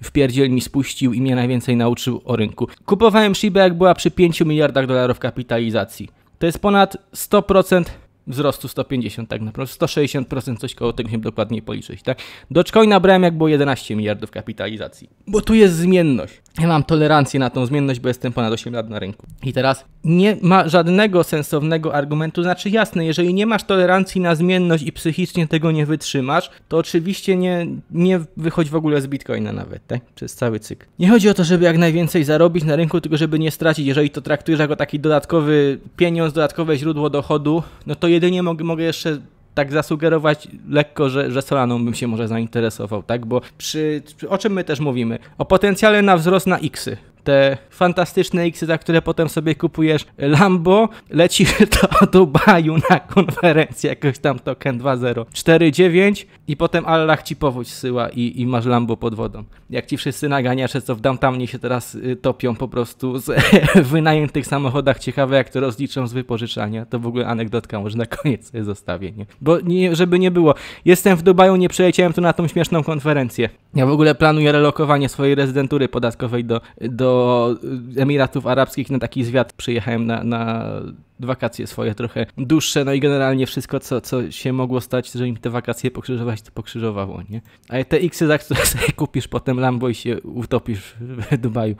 w pierdziel mi spuścił i mnie najwięcej nauczył o rynku. Kupowałem Shibę, jak była przy 5 miliardach dolarów kapitalizacji. To jest ponad 100% wzrostu 150, tak naprawdę 160%, coś koło tego się dokładnie policzyć, tak? Dogecoina brałem jak było 11 miliardów kapitalizacji, bo tu jest zmienność. Ja mam tolerancję na tą zmienność, bo jestem ponad 8 lat na rynku. I teraz nie ma żadnego sensownego argumentu, znaczy jasne, jeżeli nie masz tolerancji na zmienność i psychicznie tego nie wytrzymasz, to oczywiście nie, nie wychodź w ogóle z Bitcoina nawet, tak? Przez cały cykl. Nie chodzi o to, żeby jak najwięcej zarobić na rynku, tylko żeby nie stracić. Jeżeli to traktujesz jako taki dodatkowy pieniądz, dodatkowe źródło dochodu, no to jedynie mogę, mogę jeszcze tak zasugerować lekko, że, że Solaną bym się może zainteresował, tak? Bo przy, o czym my też mówimy? O potencjale na wzrost na -y te fantastyczne X, za które potem sobie kupujesz Lambo, lecisz (laughs) do Dubaju na konferencję jakoś tam token 2.049 i potem Allah ci powódź syła i, i masz Lambo pod wodą. Jak ci wszyscy naganiacze, co w downtownie się teraz y, topią po prostu z (laughs) wynajętych samochodach, ciekawe jak to rozliczą z wypożyczania, to w ogóle anegdotka może na koniec sobie zostawię, nie? Bo nie, żeby nie było, jestem w Dubaju, nie przeleciałem tu na tą śmieszną konferencję. Ja w ogóle planuję relokowanie swojej rezydentury podatkowej do, do Emiratów Arabskich na taki zwiat przyjechałem na, na wakacje swoje trochę dłuższe, no i generalnie wszystko, co, co się mogło stać, że im te wakacje pokrzyżować, to pokrzyżowało, nie? A te X-y, za które (laughs) sobie kupisz potem Lambo i się utopisz w Dubaju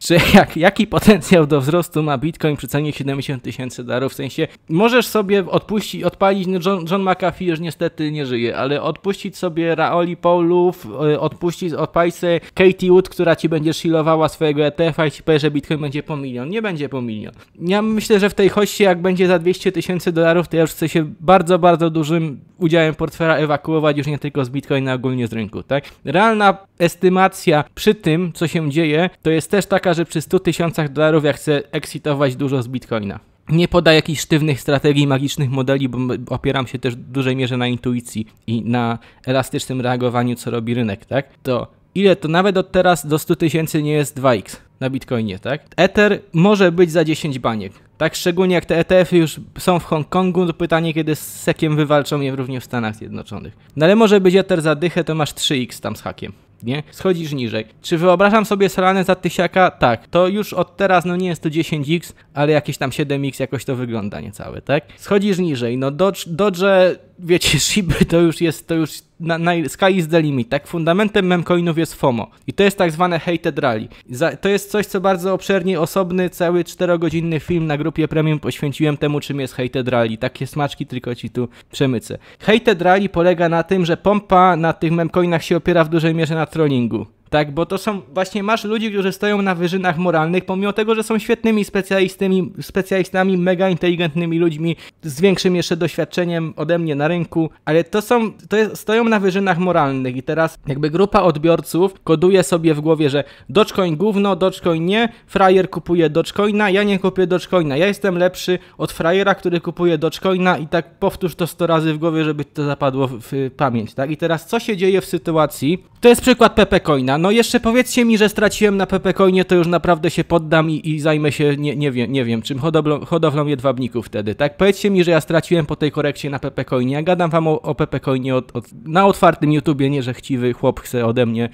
że jak, jaki potencjał do wzrostu ma Bitcoin przy cenie 70 tysięcy dolarów, w sensie możesz sobie odpuścić, odpalić, no John, John McAfee już niestety nie żyje, ale odpuścić sobie Raoli Paulów, y, odpuścić, odpalić sobie Katie Wood, która ci będzie shillowała swojego ETF-a i ci powie, że Bitcoin będzie po milion. Nie będzie po milion. Ja myślę, że w tej hoście jak będzie za 200 tysięcy dolarów, to ja już chcę się bardzo, bardzo dużym udziałem portfela ewakuować już nie tylko z Bitcoina, ogólnie z rynku, tak? Realna estymacja przy tym, co się dzieje, to jest też taka, że przy 100 tysiącach dolarów ja chcę eksitować dużo z bitcoina. Nie podaję jakichś sztywnych strategii, magicznych modeli, bo opieram się też w dużej mierze na intuicji i na elastycznym reagowaniu, co robi rynek, tak? To ile to nawet od teraz do 100 tysięcy nie jest 2x na Bitcoinie, tak? Ether może być za 10 baniek. Tak, szczególnie jak te ETF-y już są w Hongkongu, to pytanie, kiedy z sekiem wywalczą je również w Stanach Zjednoczonych. No ale może być Ether za dychę, to masz 3x tam z hakiem nie? Schodzisz niżej. Czy wyobrażam sobie Solanę za tysiaka? Tak. To już od teraz, no nie jest to 10x, ale jakieś tam 7x jakoś to wygląda niecałe, tak? Schodzisz niżej. No Dodge, Dodge wiecie, (laughs) Shiby to już jest, to już na, na, sky is the limit, tak? Fundamentem memcoinów jest FOMO i to jest tak zwane hated rally. Za, to jest coś, co bardzo obszernie, osobny, cały czterogodzinny film na grupie premium poświęciłem temu, czym jest hated rally. Takie smaczki tylko ci tu przemycę. Hated rally polega na tym, że pompa na tych memcoinach się opiera w dużej mierze na trollingu. Tak, bo to są, właśnie masz ludzi, którzy stoją na wyżynach moralnych, pomimo tego, że są świetnymi specjalistami, specjalistami, mega inteligentnymi ludźmi, z większym jeszcze doświadczeniem ode mnie na rynku, ale to są, to jest, stoją na wyżynach moralnych i teraz jakby grupa odbiorców koduje sobie w głowie, że Dogecoin gówno, Dogecoin nie, frajer kupuje Dogecoina, ja nie kupuję Dogecoina, ja jestem lepszy od frajera, który kupuje Dogecoina i tak powtórz to 100 razy w głowie, żeby to zapadło w, w pamięć, tak? I teraz co się dzieje w sytuacji, to jest przykład Pepe Coina, no jeszcze powiedzcie mi, że straciłem na Pepecoinie, to już naprawdę się poddam i, i zajmę się, nie, nie, wiem, nie wiem, czym hodowlą, hodowlą jedwabników wtedy, tak? Powiedzcie mi, że ja straciłem po tej korekcie na Pepecoinie. Ja gadam wam o, o Pepecoinie od, od, na otwartym YouTubie, nie, że chciwy chłop chce ode mnie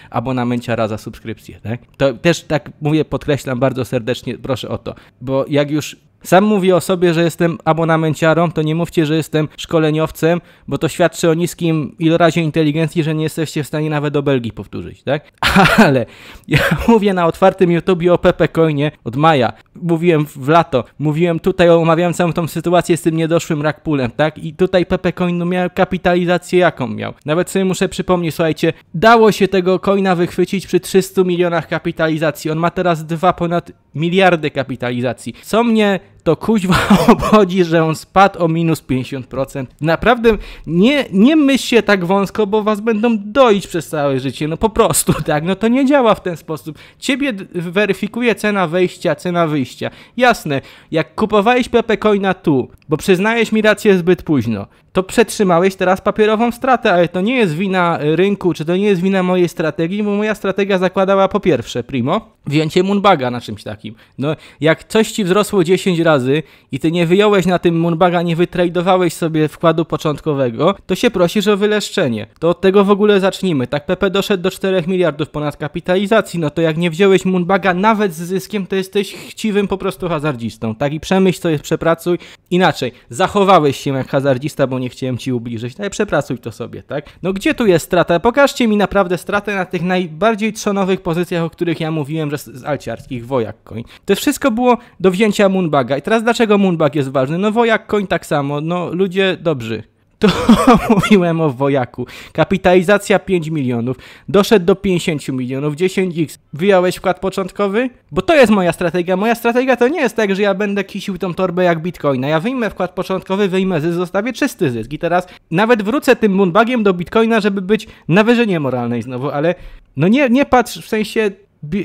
raz za subskrypcję, tak? To też tak mówię, podkreślam bardzo serdecznie, proszę o to, bo jak już sam mówię o sobie, że jestem abonamenciarą, to nie mówcie, że jestem szkoleniowcem, bo to świadczy o niskim ilorazie inteligencji, że nie jesteście w stanie nawet do Belgii powtórzyć, tak? (laughs) Ale ja mówię na otwartym YouTubie o Pepe Coinie od maja. Mówiłem w lato, mówiłem tutaj, omawiałem całą tą sytuację z tym niedoszłym rakpulem, tak? I tutaj Pepe Coin no, miał kapitalizację jaką miał. Nawet sobie muszę przypomnieć, słuchajcie, dało się tego coina wychwycić przy 300 milionach kapitalizacji. On ma teraz dwa ponad miliardy kapitalizacji. Co mnie to kuźwa (laughs) obchodzi, że on spadł o minus 50%. Naprawdę nie, nie myślcie tak wąsko, bo was będą doić przez całe życie, no po prostu, (laughs) tak? No to nie działa w ten sposób. Ciebie weryfikuje cena wejścia, cena wyjścia. Jasne, jak kupowałeś Coina tu, bo przyznajesz mi rację zbyt późno, to przetrzymałeś teraz papierową stratę, ale to nie jest wina e, rynku, czy to nie jest wina mojej strategii, bo moja strategia zakładała po pierwsze, primo, wzięcie Munbaga na czymś takim. No, jak coś ci wzrosło 10 razy i ty nie wyjąłeś na tym Munbaga, nie wytradowałeś sobie wkładu początkowego, to się prosisz o wyleszczenie. To od tego w ogóle zacznijmy. Tak, PP doszedł do 4 miliardów ponad kapitalizacji, no to jak nie wziąłeś Munbaga nawet z zyskiem, to jesteś chciwym po prostu hazardzistą, tak? I przemyśl co jest, przepracuj. Inaczej, zachowałeś się jak hazardzista, bo nie chciałem ci ubliżyć, ale no przepracuj to sobie, tak? No gdzie tu jest strata? Pokażcie mi naprawdę stratę na tych najbardziej trzonowych pozycjach, o których ja mówiłem, że z alciarskich, wojak koń. To wszystko było do wzięcia Moonbaga. I teraz dlaczego Moonbag jest ważny? No wojak koń tak samo, no ludzie dobrzy. To (laughs) mówiłem o wojaku. Kapitalizacja 5 milionów. Doszedł do 50 milionów, 10x. Wyjąłeś wkład początkowy? Bo to jest moja strategia. Moja strategia to nie jest tak, że ja będę kisił tą torbę jak bitcoina. Ja wyjmę wkład początkowy, wyjmę zysk, zostawię czysty zysk. I teraz nawet wrócę tym moonbagiem do bitcoina, żeby być na wyżynie moralnej znowu, ale no nie, nie patrz w sensie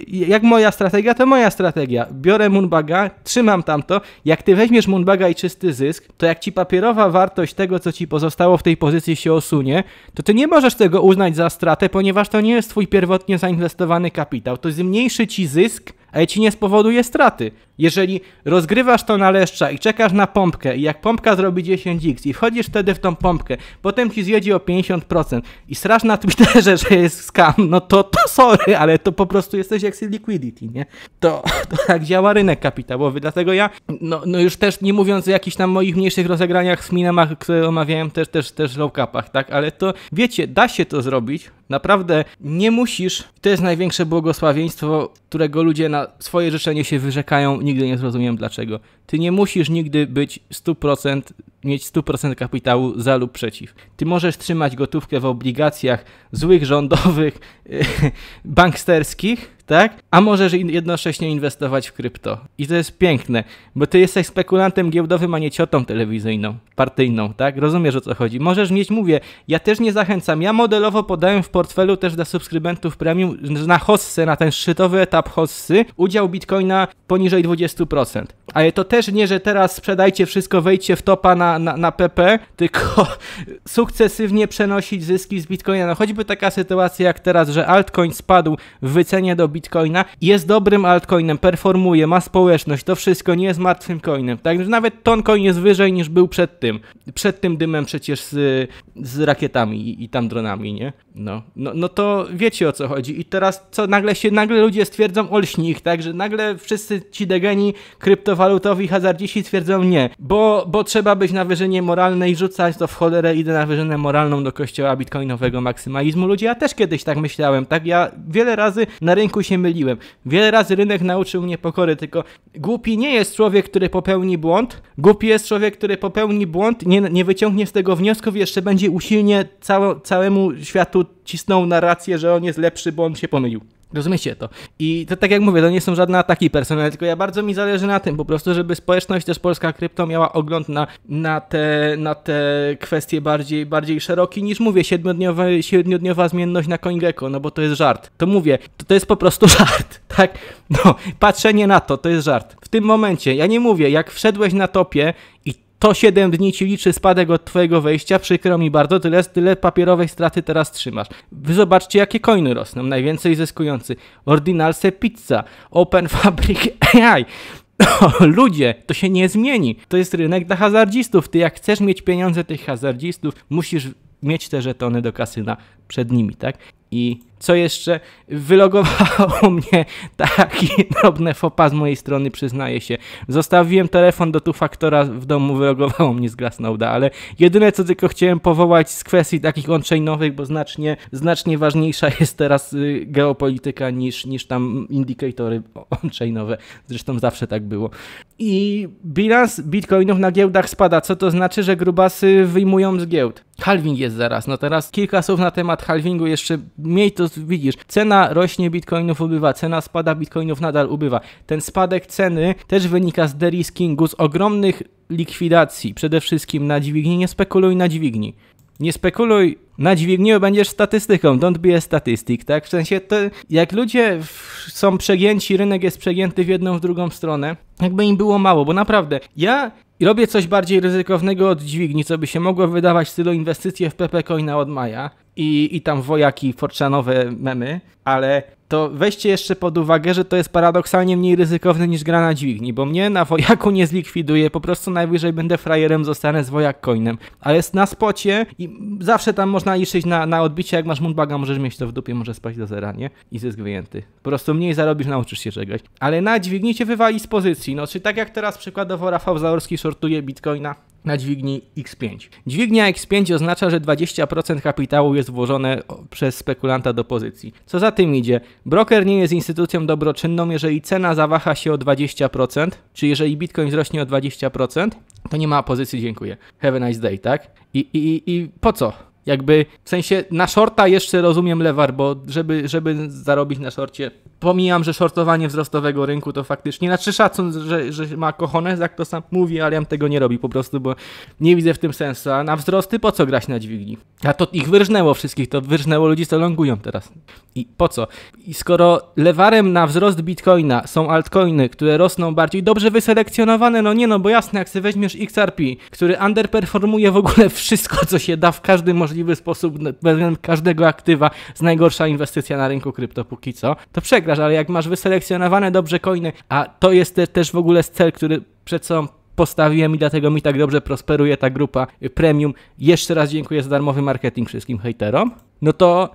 jak moja strategia, to moja strategia. Biorę Moonbaga, trzymam tamto. Jak ty weźmiesz Moonbaga i czysty zysk, to jak ci papierowa wartość tego, co ci pozostało w tej pozycji się osunie, to ty nie możesz tego uznać za stratę, ponieważ to nie jest twój pierwotnie zainwestowany kapitał. To zmniejszy ci zysk ale ci nie spowoduje straty. Jeżeli rozgrywasz to na leszcza i czekasz na pompkę i jak pompka zrobi 10 x i wchodzisz wtedy w tą pompkę, potem ci zjedzie o 50% i strasz na Twitterze, (laughs) że jest scam, no to, to sorry, ale to po prostu jesteś jak liquidity, nie? To, to tak działa rynek kapitałowy, dlatego ja, no, no już też nie mówiąc o jakichś tam moich mniejszych rozegraniach z minamach, które omawiałem też, też, też low tak? Ale to, wiecie, da się to zrobić, Naprawdę nie musisz, to jest największe błogosławieństwo, którego ludzie na swoje życzenie się wyrzekają, nigdy nie zrozumiem dlaczego. Ty nie musisz nigdy być 100% mieć 100% kapitału za lub przeciw. Ty możesz trzymać gotówkę w obligacjach złych rządowych, (laughs) banksterskich, tak? A możesz jednocześnie inwestować w krypto. I to jest piękne, bo ty jesteś spekulantem giełdowym, a nie ciotą telewizyjną, partyjną, tak? Rozumiesz o co chodzi. Możesz mieć, mówię, ja też nie zachęcam. Ja modelowo podałem w portfelu też dla subskrybentów premium na hossę, na ten szczytowy etap hossy, udział bitcoina poniżej 20%. Ale to też nie, że teraz sprzedajcie wszystko, wejdźcie w topa na, na, na, PP, tylko (laughs) sukcesywnie przenosić zyski z Bitcoina. No choćby taka sytuacja jak teraz, że altcoin spadł w wycenie do Bitcoina, jest dobrym altcoinem, performuje, ma społeczność, to wszystko nie jest martwym coinem. Także nawet toncoin jest wyżej niż był przed tym. Przed tym dymem przecież z, z rakietami i, i tam dronami, nie? No, no, no to wiecie o co chodzi. I teraz co nagle się, nagle ludzie stwierdzą ich, tak? Że nagle wszyscy ci degeni kryptowalutowi hazardziści twierdzą nie, bo, bo trzeba być na wyżynie moralnej, rzucać to w cholerę, idę na wyżynę moralną do kościoła bitcoinowego maksymalizmu. Ludzie, ja też kiedyś tak myślałem, tak? Ja wiele razy na rynku się myliłem. Wiele razy rynek nauczył mnie pokory, tylko głupi nie jest człowiek, który popełni błąd. Głupi jest człowiek, który popełni błąd, nie, nie wyciągnie z tego wniosków, jeszcze będzie usilnie całemu światu cisnął narrację, że on jest lepszy, bo on się pomylił. Rozumiecie to? I to tak jak mówię, to nie są żadne ataki personalne, tylko ja bardzo mi zależy na tym po prostu, żeby społeczność też polska krypto miała ogląd na, na, te, na te kwestie bardziej, bardziej szeroki niż mówię, siedmiodniowa, siedmiodniowa zmienność na CoinGecko, no bo to jest żart. To mówię, to, to jest po prostu (laughs) żart, tak? No, patrzenie na to, to jest żart. W tym momencie, ja nie mówię, jak wszedłeś na topie i to 7 dni ci liczy spadek od twojego wejścia, przykro mi bardzo, tyle, tyle papierowej straty teraz trzymasz. Wy zobaczcie, jakie coiny rosną, najwięcej zyskujący. Ordinalse Pizza, Open (laughs) Fabric AI. No, ludzie, to się nie zmieni. To jest rynek dla hazardzistów. Ty jak chcesz mieć pieniądze tych hazardzistów, musisz mieć te żetony do kasyna przed nimi, tak? I co jeszcze? Wylogowało (laughs) mnie taki drobne fopa z mojej strony, przyznaję się. Zostawiłem telefon do tu faktora w domu, wylogowało mnie z Glassnoda, ale jedyne co tylko chciałem powołać z kwestii takich on-chainowych, bo znacznie, znacznie ważniejsza jest teraz y, geopolityka niż, niż tam indikatory on-chainowe. Zresztą zawsze tak było. I bilans bitcoinów na giełdach spada, co to znaczy, że grubasy wyjmują z giełd. Halving jest zaraz. No teraz kilka słów na temat halvingu jeszcze miej to, widzisz, cena rośnie bitcoinów ubywa, cena spada bitcoinów nadal ubywa. Ten spadek ceny też wynika z deriskingu, z ogromnych likwidacji, przede wszystkim na dźwigni, nie spekuluj na dźwigni. Nie spekuluj na dźwigniu będziesz statystyką, don't be a statistic, tak? W sensie, to, jak ludzie są przegięci, rynek jest przegięty w jedną, w drugą stronę, jakby im było mało, bo naprawdę, ja i robię coś bardziej ryzykownego od dźwigni, co by się mogło wydawać w stylu inwestycje w PP Coina od maja i, i tam wojaki forczanowe memy, ale to weźcie jeszcze pod uwagę, że to jest paradoksalnie mniej ryzykowne niż gra na dźwigni, bo mnie na wojaku nie zlikwiduje, po prostu najwyżej będę frajerem, zostanę z wojak coinem. Ale jest na spocie i zawsze tam można liczyć na, na odbicie, jak masz mundbaga, możesz mieć to w dupie, może spać do zera, nie? I zysk wyjęty. Po prostu mniej zarobisz, nauczysz się czegoś. Ale na dźwigni cię wywali z pozycji, no czy tak jak teraz przykładowo Rafał Zaorski shortuje bitcoina, na dźwigni X5. Dźwignia X5 oznacza, że 20% kapitału jest włożone przez spekulanta do pozycji. Co za tym idzie? Broker nie jest instytucją dobroczynną, jeżeli cena zawaha się o 20%, czy jeżeli Bitcoin wzrośnie o 20%, to nie ma pozycji, dziękuję. Have a nice day, tak? I, i, i po co? Jakby w sensie na shorta jeszcze rozumiem lewar, bo żeby, żeby zarobić na shorcie, pomijam, że shortowanie wzrostowego rynku to faktycznie, znaczy szacun, że, że ma kochone, jak to sam mówi, ale ja tego nie robi po prostu, bo nie widzę w tym sensu. A na wzrosty po co grać na dźwigni? A to ich wyrżnęło wszystkich, to wyrżnęło ludzi, co longują teraz. I po co? I skoro lewarem na wzrost bitcoina są altcoiny, które rosną bardziej, dobrze wyselekcjonowane, no nie no, bo jasne, jak sobie weźmiesz XRP, który underperformuje w ogóle wszystko, co się da w każdym możliwym możliwy sposób względem każdego aktywa jest najgorsza inwestycja na rynku krypto póki co, to przegrasz, ale jak masz wyselekcjonowane dobrze coiny, a to jest te, też w ogóle cel, który przed sobą postawiłem i dlatego mi tak dobrze prosperuje ta grupa y, premium. Jeszcze raz dziękuję za darmowy marketing wszystkim hejterom. No to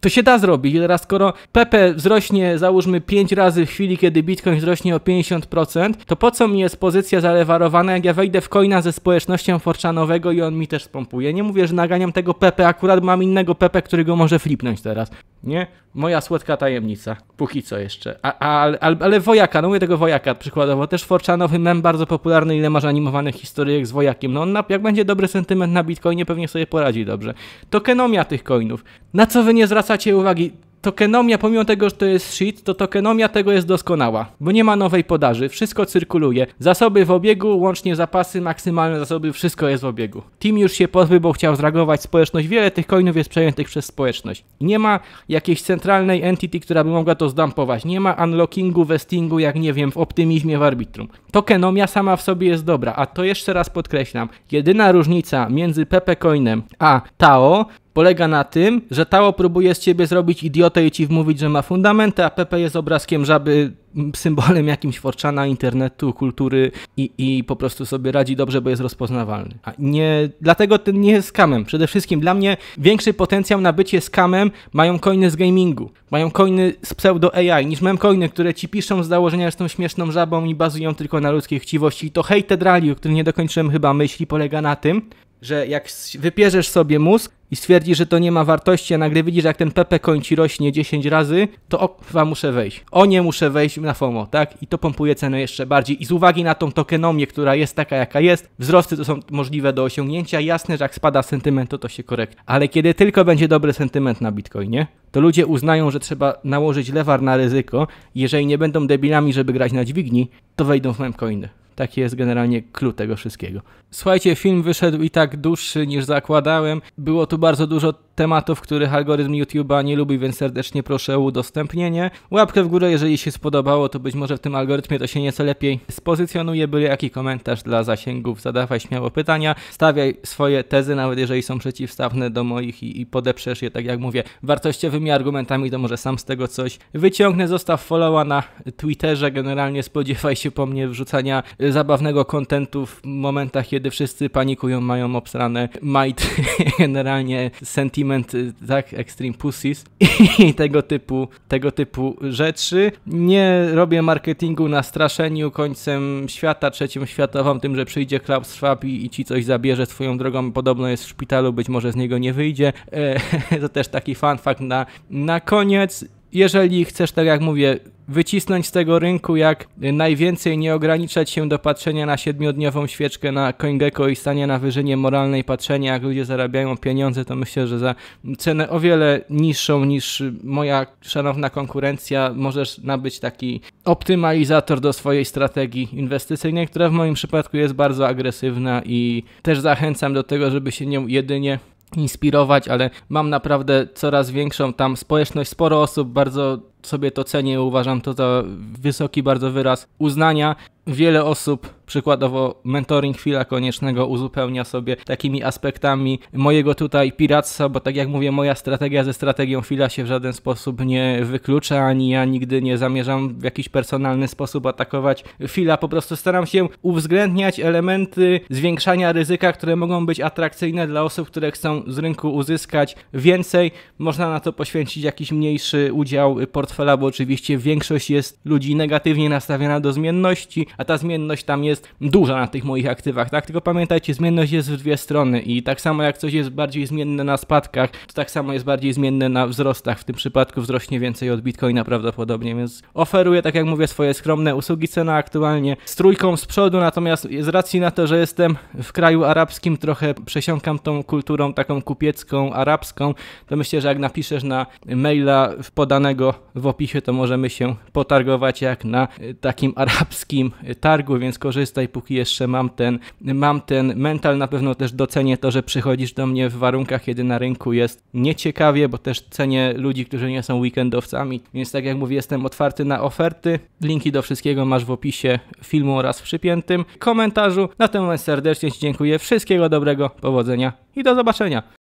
to się da zrobić. I teraz, skoro Pepe wzrośnie, załóżmy 5 razy w chwili, kiedy Bitcoin wzrośnie o 50%, to po co mi jest pozycja zalewarowana, jak ja wejdę w coina ze społecznością forczanowego i on mi też spompuje? Nie mówię, że naganiam tego Pepe, akurat mam innego Pepe, który go może flipnąć teraz. Nie? Moja słodka tajemnica. Póki co jeszcze. A, a, ale, ale wojaka, no mówię tego wojaka przykładowo. Też forczanowy mem bardzo popularny, ile masz animowanych historyjek z wojakiem. No on na, jak będzie dobry sentyment na Bitcoinie, pewnie sobie poradzi dobrze. Tokenomia tych coinów. Na co wy nie zwracacie zwracacie uwagi, tokenomia, pomimo tego, że to jest shit, to tokenomia tego jest doskonała, bo nie ma nowej podaży, wszystko cyrkuluje. Zasoby w obiegu, łącznie zapasy, maksymalne zasoby, wszystko jest w obiegu. Team już się pozbył, bo chciał zreagować społeczność. Wiele tych coinów jest przejętych przez społeczność. Nie ma jakiejś centralnej entity, która by mogła to zdampować. Nie ma unlockingu, vestingu, jak nie wiem, w optymizmie w arbitrum. Tokenomia sama w sobie jest dobra, a to jeszcze raz podkreślam. Jedyna różnica między Pepe Coinem a TAO polega na tym, że Tao próbuje z ciebie zrobić idiotę i ci wmówić, że ma fundamenty, a Pepe jest obrazkiem żaby, symbolem jakimś forczana internetu, kultury i, i po prostu sobie radzi dobrze, bo jest rozpoznawalny. A nie, dlatego ten nie jest skamem. Przede wszystkim dla mnie większy potencjał na bycie skamem mają coiny z gamingu, mają coiny z pseudo AI niż mam które ci piszą z założenia, że są śmieszną żabą i bazują tylko na ludzkiej chciwości. I to hated value, który nie dokończyłem chyba myśli, polega na tym, że jak wypierzesz sobie mózg i stwierdzisz, że to nie ma wartości, a nagle widzisz, jak ten Pepe kończy rośnie 10 razy, to o, chyba muszę wejść. O nie muszę wejść na FOMO, tak? I to pompuje cenę jeszcze bardziej. I z uwagi na tą tokenomię, która jest taka, jaka jest, wzrosty to są możliwe do osiągnięcia. Jasne, że jak spada sentyment, to to się korekt. Ale kiedy tylko będzie dobry sentyment na Bitcoinie, to ludzie uznają, że trzeba nałożyć lewar na ryzyko. Jeżeli nie będą debilami, żeby grać na dźwigni, to wejdą w memcoiny. Taki jest generalnie clue tego wszystkiego. Słuchajcie, film wyszedł i tak dłuższy niż zakładałem. Było tu bardzo dużo tematów, których algorytm YouTube'a nie lubi, więc serdecznie proszę o udostępnienie. Łapkę w górę, jeżeli się spodobało, to być może w tym algorytmie to się nieco lepiej spozycjonuje, byle jaki komentarz dla zasięgów, zadawaj śmiało pytania, stawiaj swoje tezy, nawet jeżeli są przeciwstawne do moich i, i podeprzesz je, tak jak mówię, wartościowymi argumentami, to może sam z tego coś wyciągnę. Zostaw followa na Twitterze, generalnie spodziewaj się po mnie wrzucania y, zabawnego kontentu w momentach, kiedy wszyscy panikują, mają obsrane majty, (laughs) generalnie sentiment Ultimate y, tak, Extreme Pussies (laughs) i tego typu, tego typu rzeczy. Nie robię marketingu na straszeniu końcem świata, trzecim światową, tym, że przyjdzie Klaus Schwab i, i ci coś zabierze swoją drogą, podobno jest w szpitalu, być może z niego nie wyjdzie. E, (laughs) to też taki fun fact na, na koniec jeżeli chcesz, tak jak mówię, wycisnąć z tego rynku jak najwięcej, nie ograniczać się do patrzenia na siedmiodniową świeczkę na CoinGecko i stanie na wyżynie moralnej, patrzenia jak ludzie zarabiają pieniądze, to myślę, że za cenę o wiele niższą niż moja szanowna konkurencja możesz nabyć taki optymalizator do swojej strategii inwestycyjnej, która w moim przypadku jest bardzo agresywna i też zachęcam do tego, żeby się nią jedynie inspirować, ale mam naprawdę coraz większą tam społeczność, sporo osób bardzo sobie to cenię, uważam to za wysoki bardzo wyraz uznania. Wiele osób, przykładowo mentoring chwila koniecznego, uzupełnia sobie takimi aspektami mojego tutaj piractwa, bo tak jak mówię, moja strategia ze strategią chwila się w żaden sposób nie wyklucza, ani ja nigdy nie zamierzam w jakiś personalny sposób atakować chwila. Po prostu staram się uwzględniać elementy zwiększania ryzyka, które mogą być atrakcyjne dla osób, które chcą z rynku uzyskać więcej. Można na to poświęcić jakiś mniejszy udział portfela portfela, bo oczywiście większość jest ludzi negatywnie nastawiona do zmienności, a ta zmienność tam jest duża na tych moich aktywach, tak? Tylko pamiętajcie, zmienność jest w dwie strony i tak samo jak coś jest bardziej zmienne na spadkach, to tak samo jest bardziej zmienne na wzrostach. W tym przypadku wzrośnie więcej od Bitcoina prawdopodobnie, więc oferuję, tak jak mówię, swoje skromne usługi. Cena aktualnie z trójką z przodu, natomiast z racji na to, że jestem w kraju arabskim, trochę przesiąkam tą kulturą taką kupiecką, arabską, to myślę, że jak napiszesz na maila podanego w opisie, to możemy się potargować jak na e, takim arabskim targu, więc korzystaj, póki jeszcze mam ten, mam ten mental. Na pewno też docenię to, że przychodzisz do mnie w warunkach, kiedy na rynku jest nieciekawie, bo też cenię ludzi, którzy nie są weekendowcami. Więc tak jak mówię, jestem otwarty na oferty. Linki do wszystkiego masz w opisie filmu oraz w przypiętym komentarzu. Na ten moment serdecznie Ci dziękuję. Wszystkiego dobrego, powodzenia i do zobaczenia.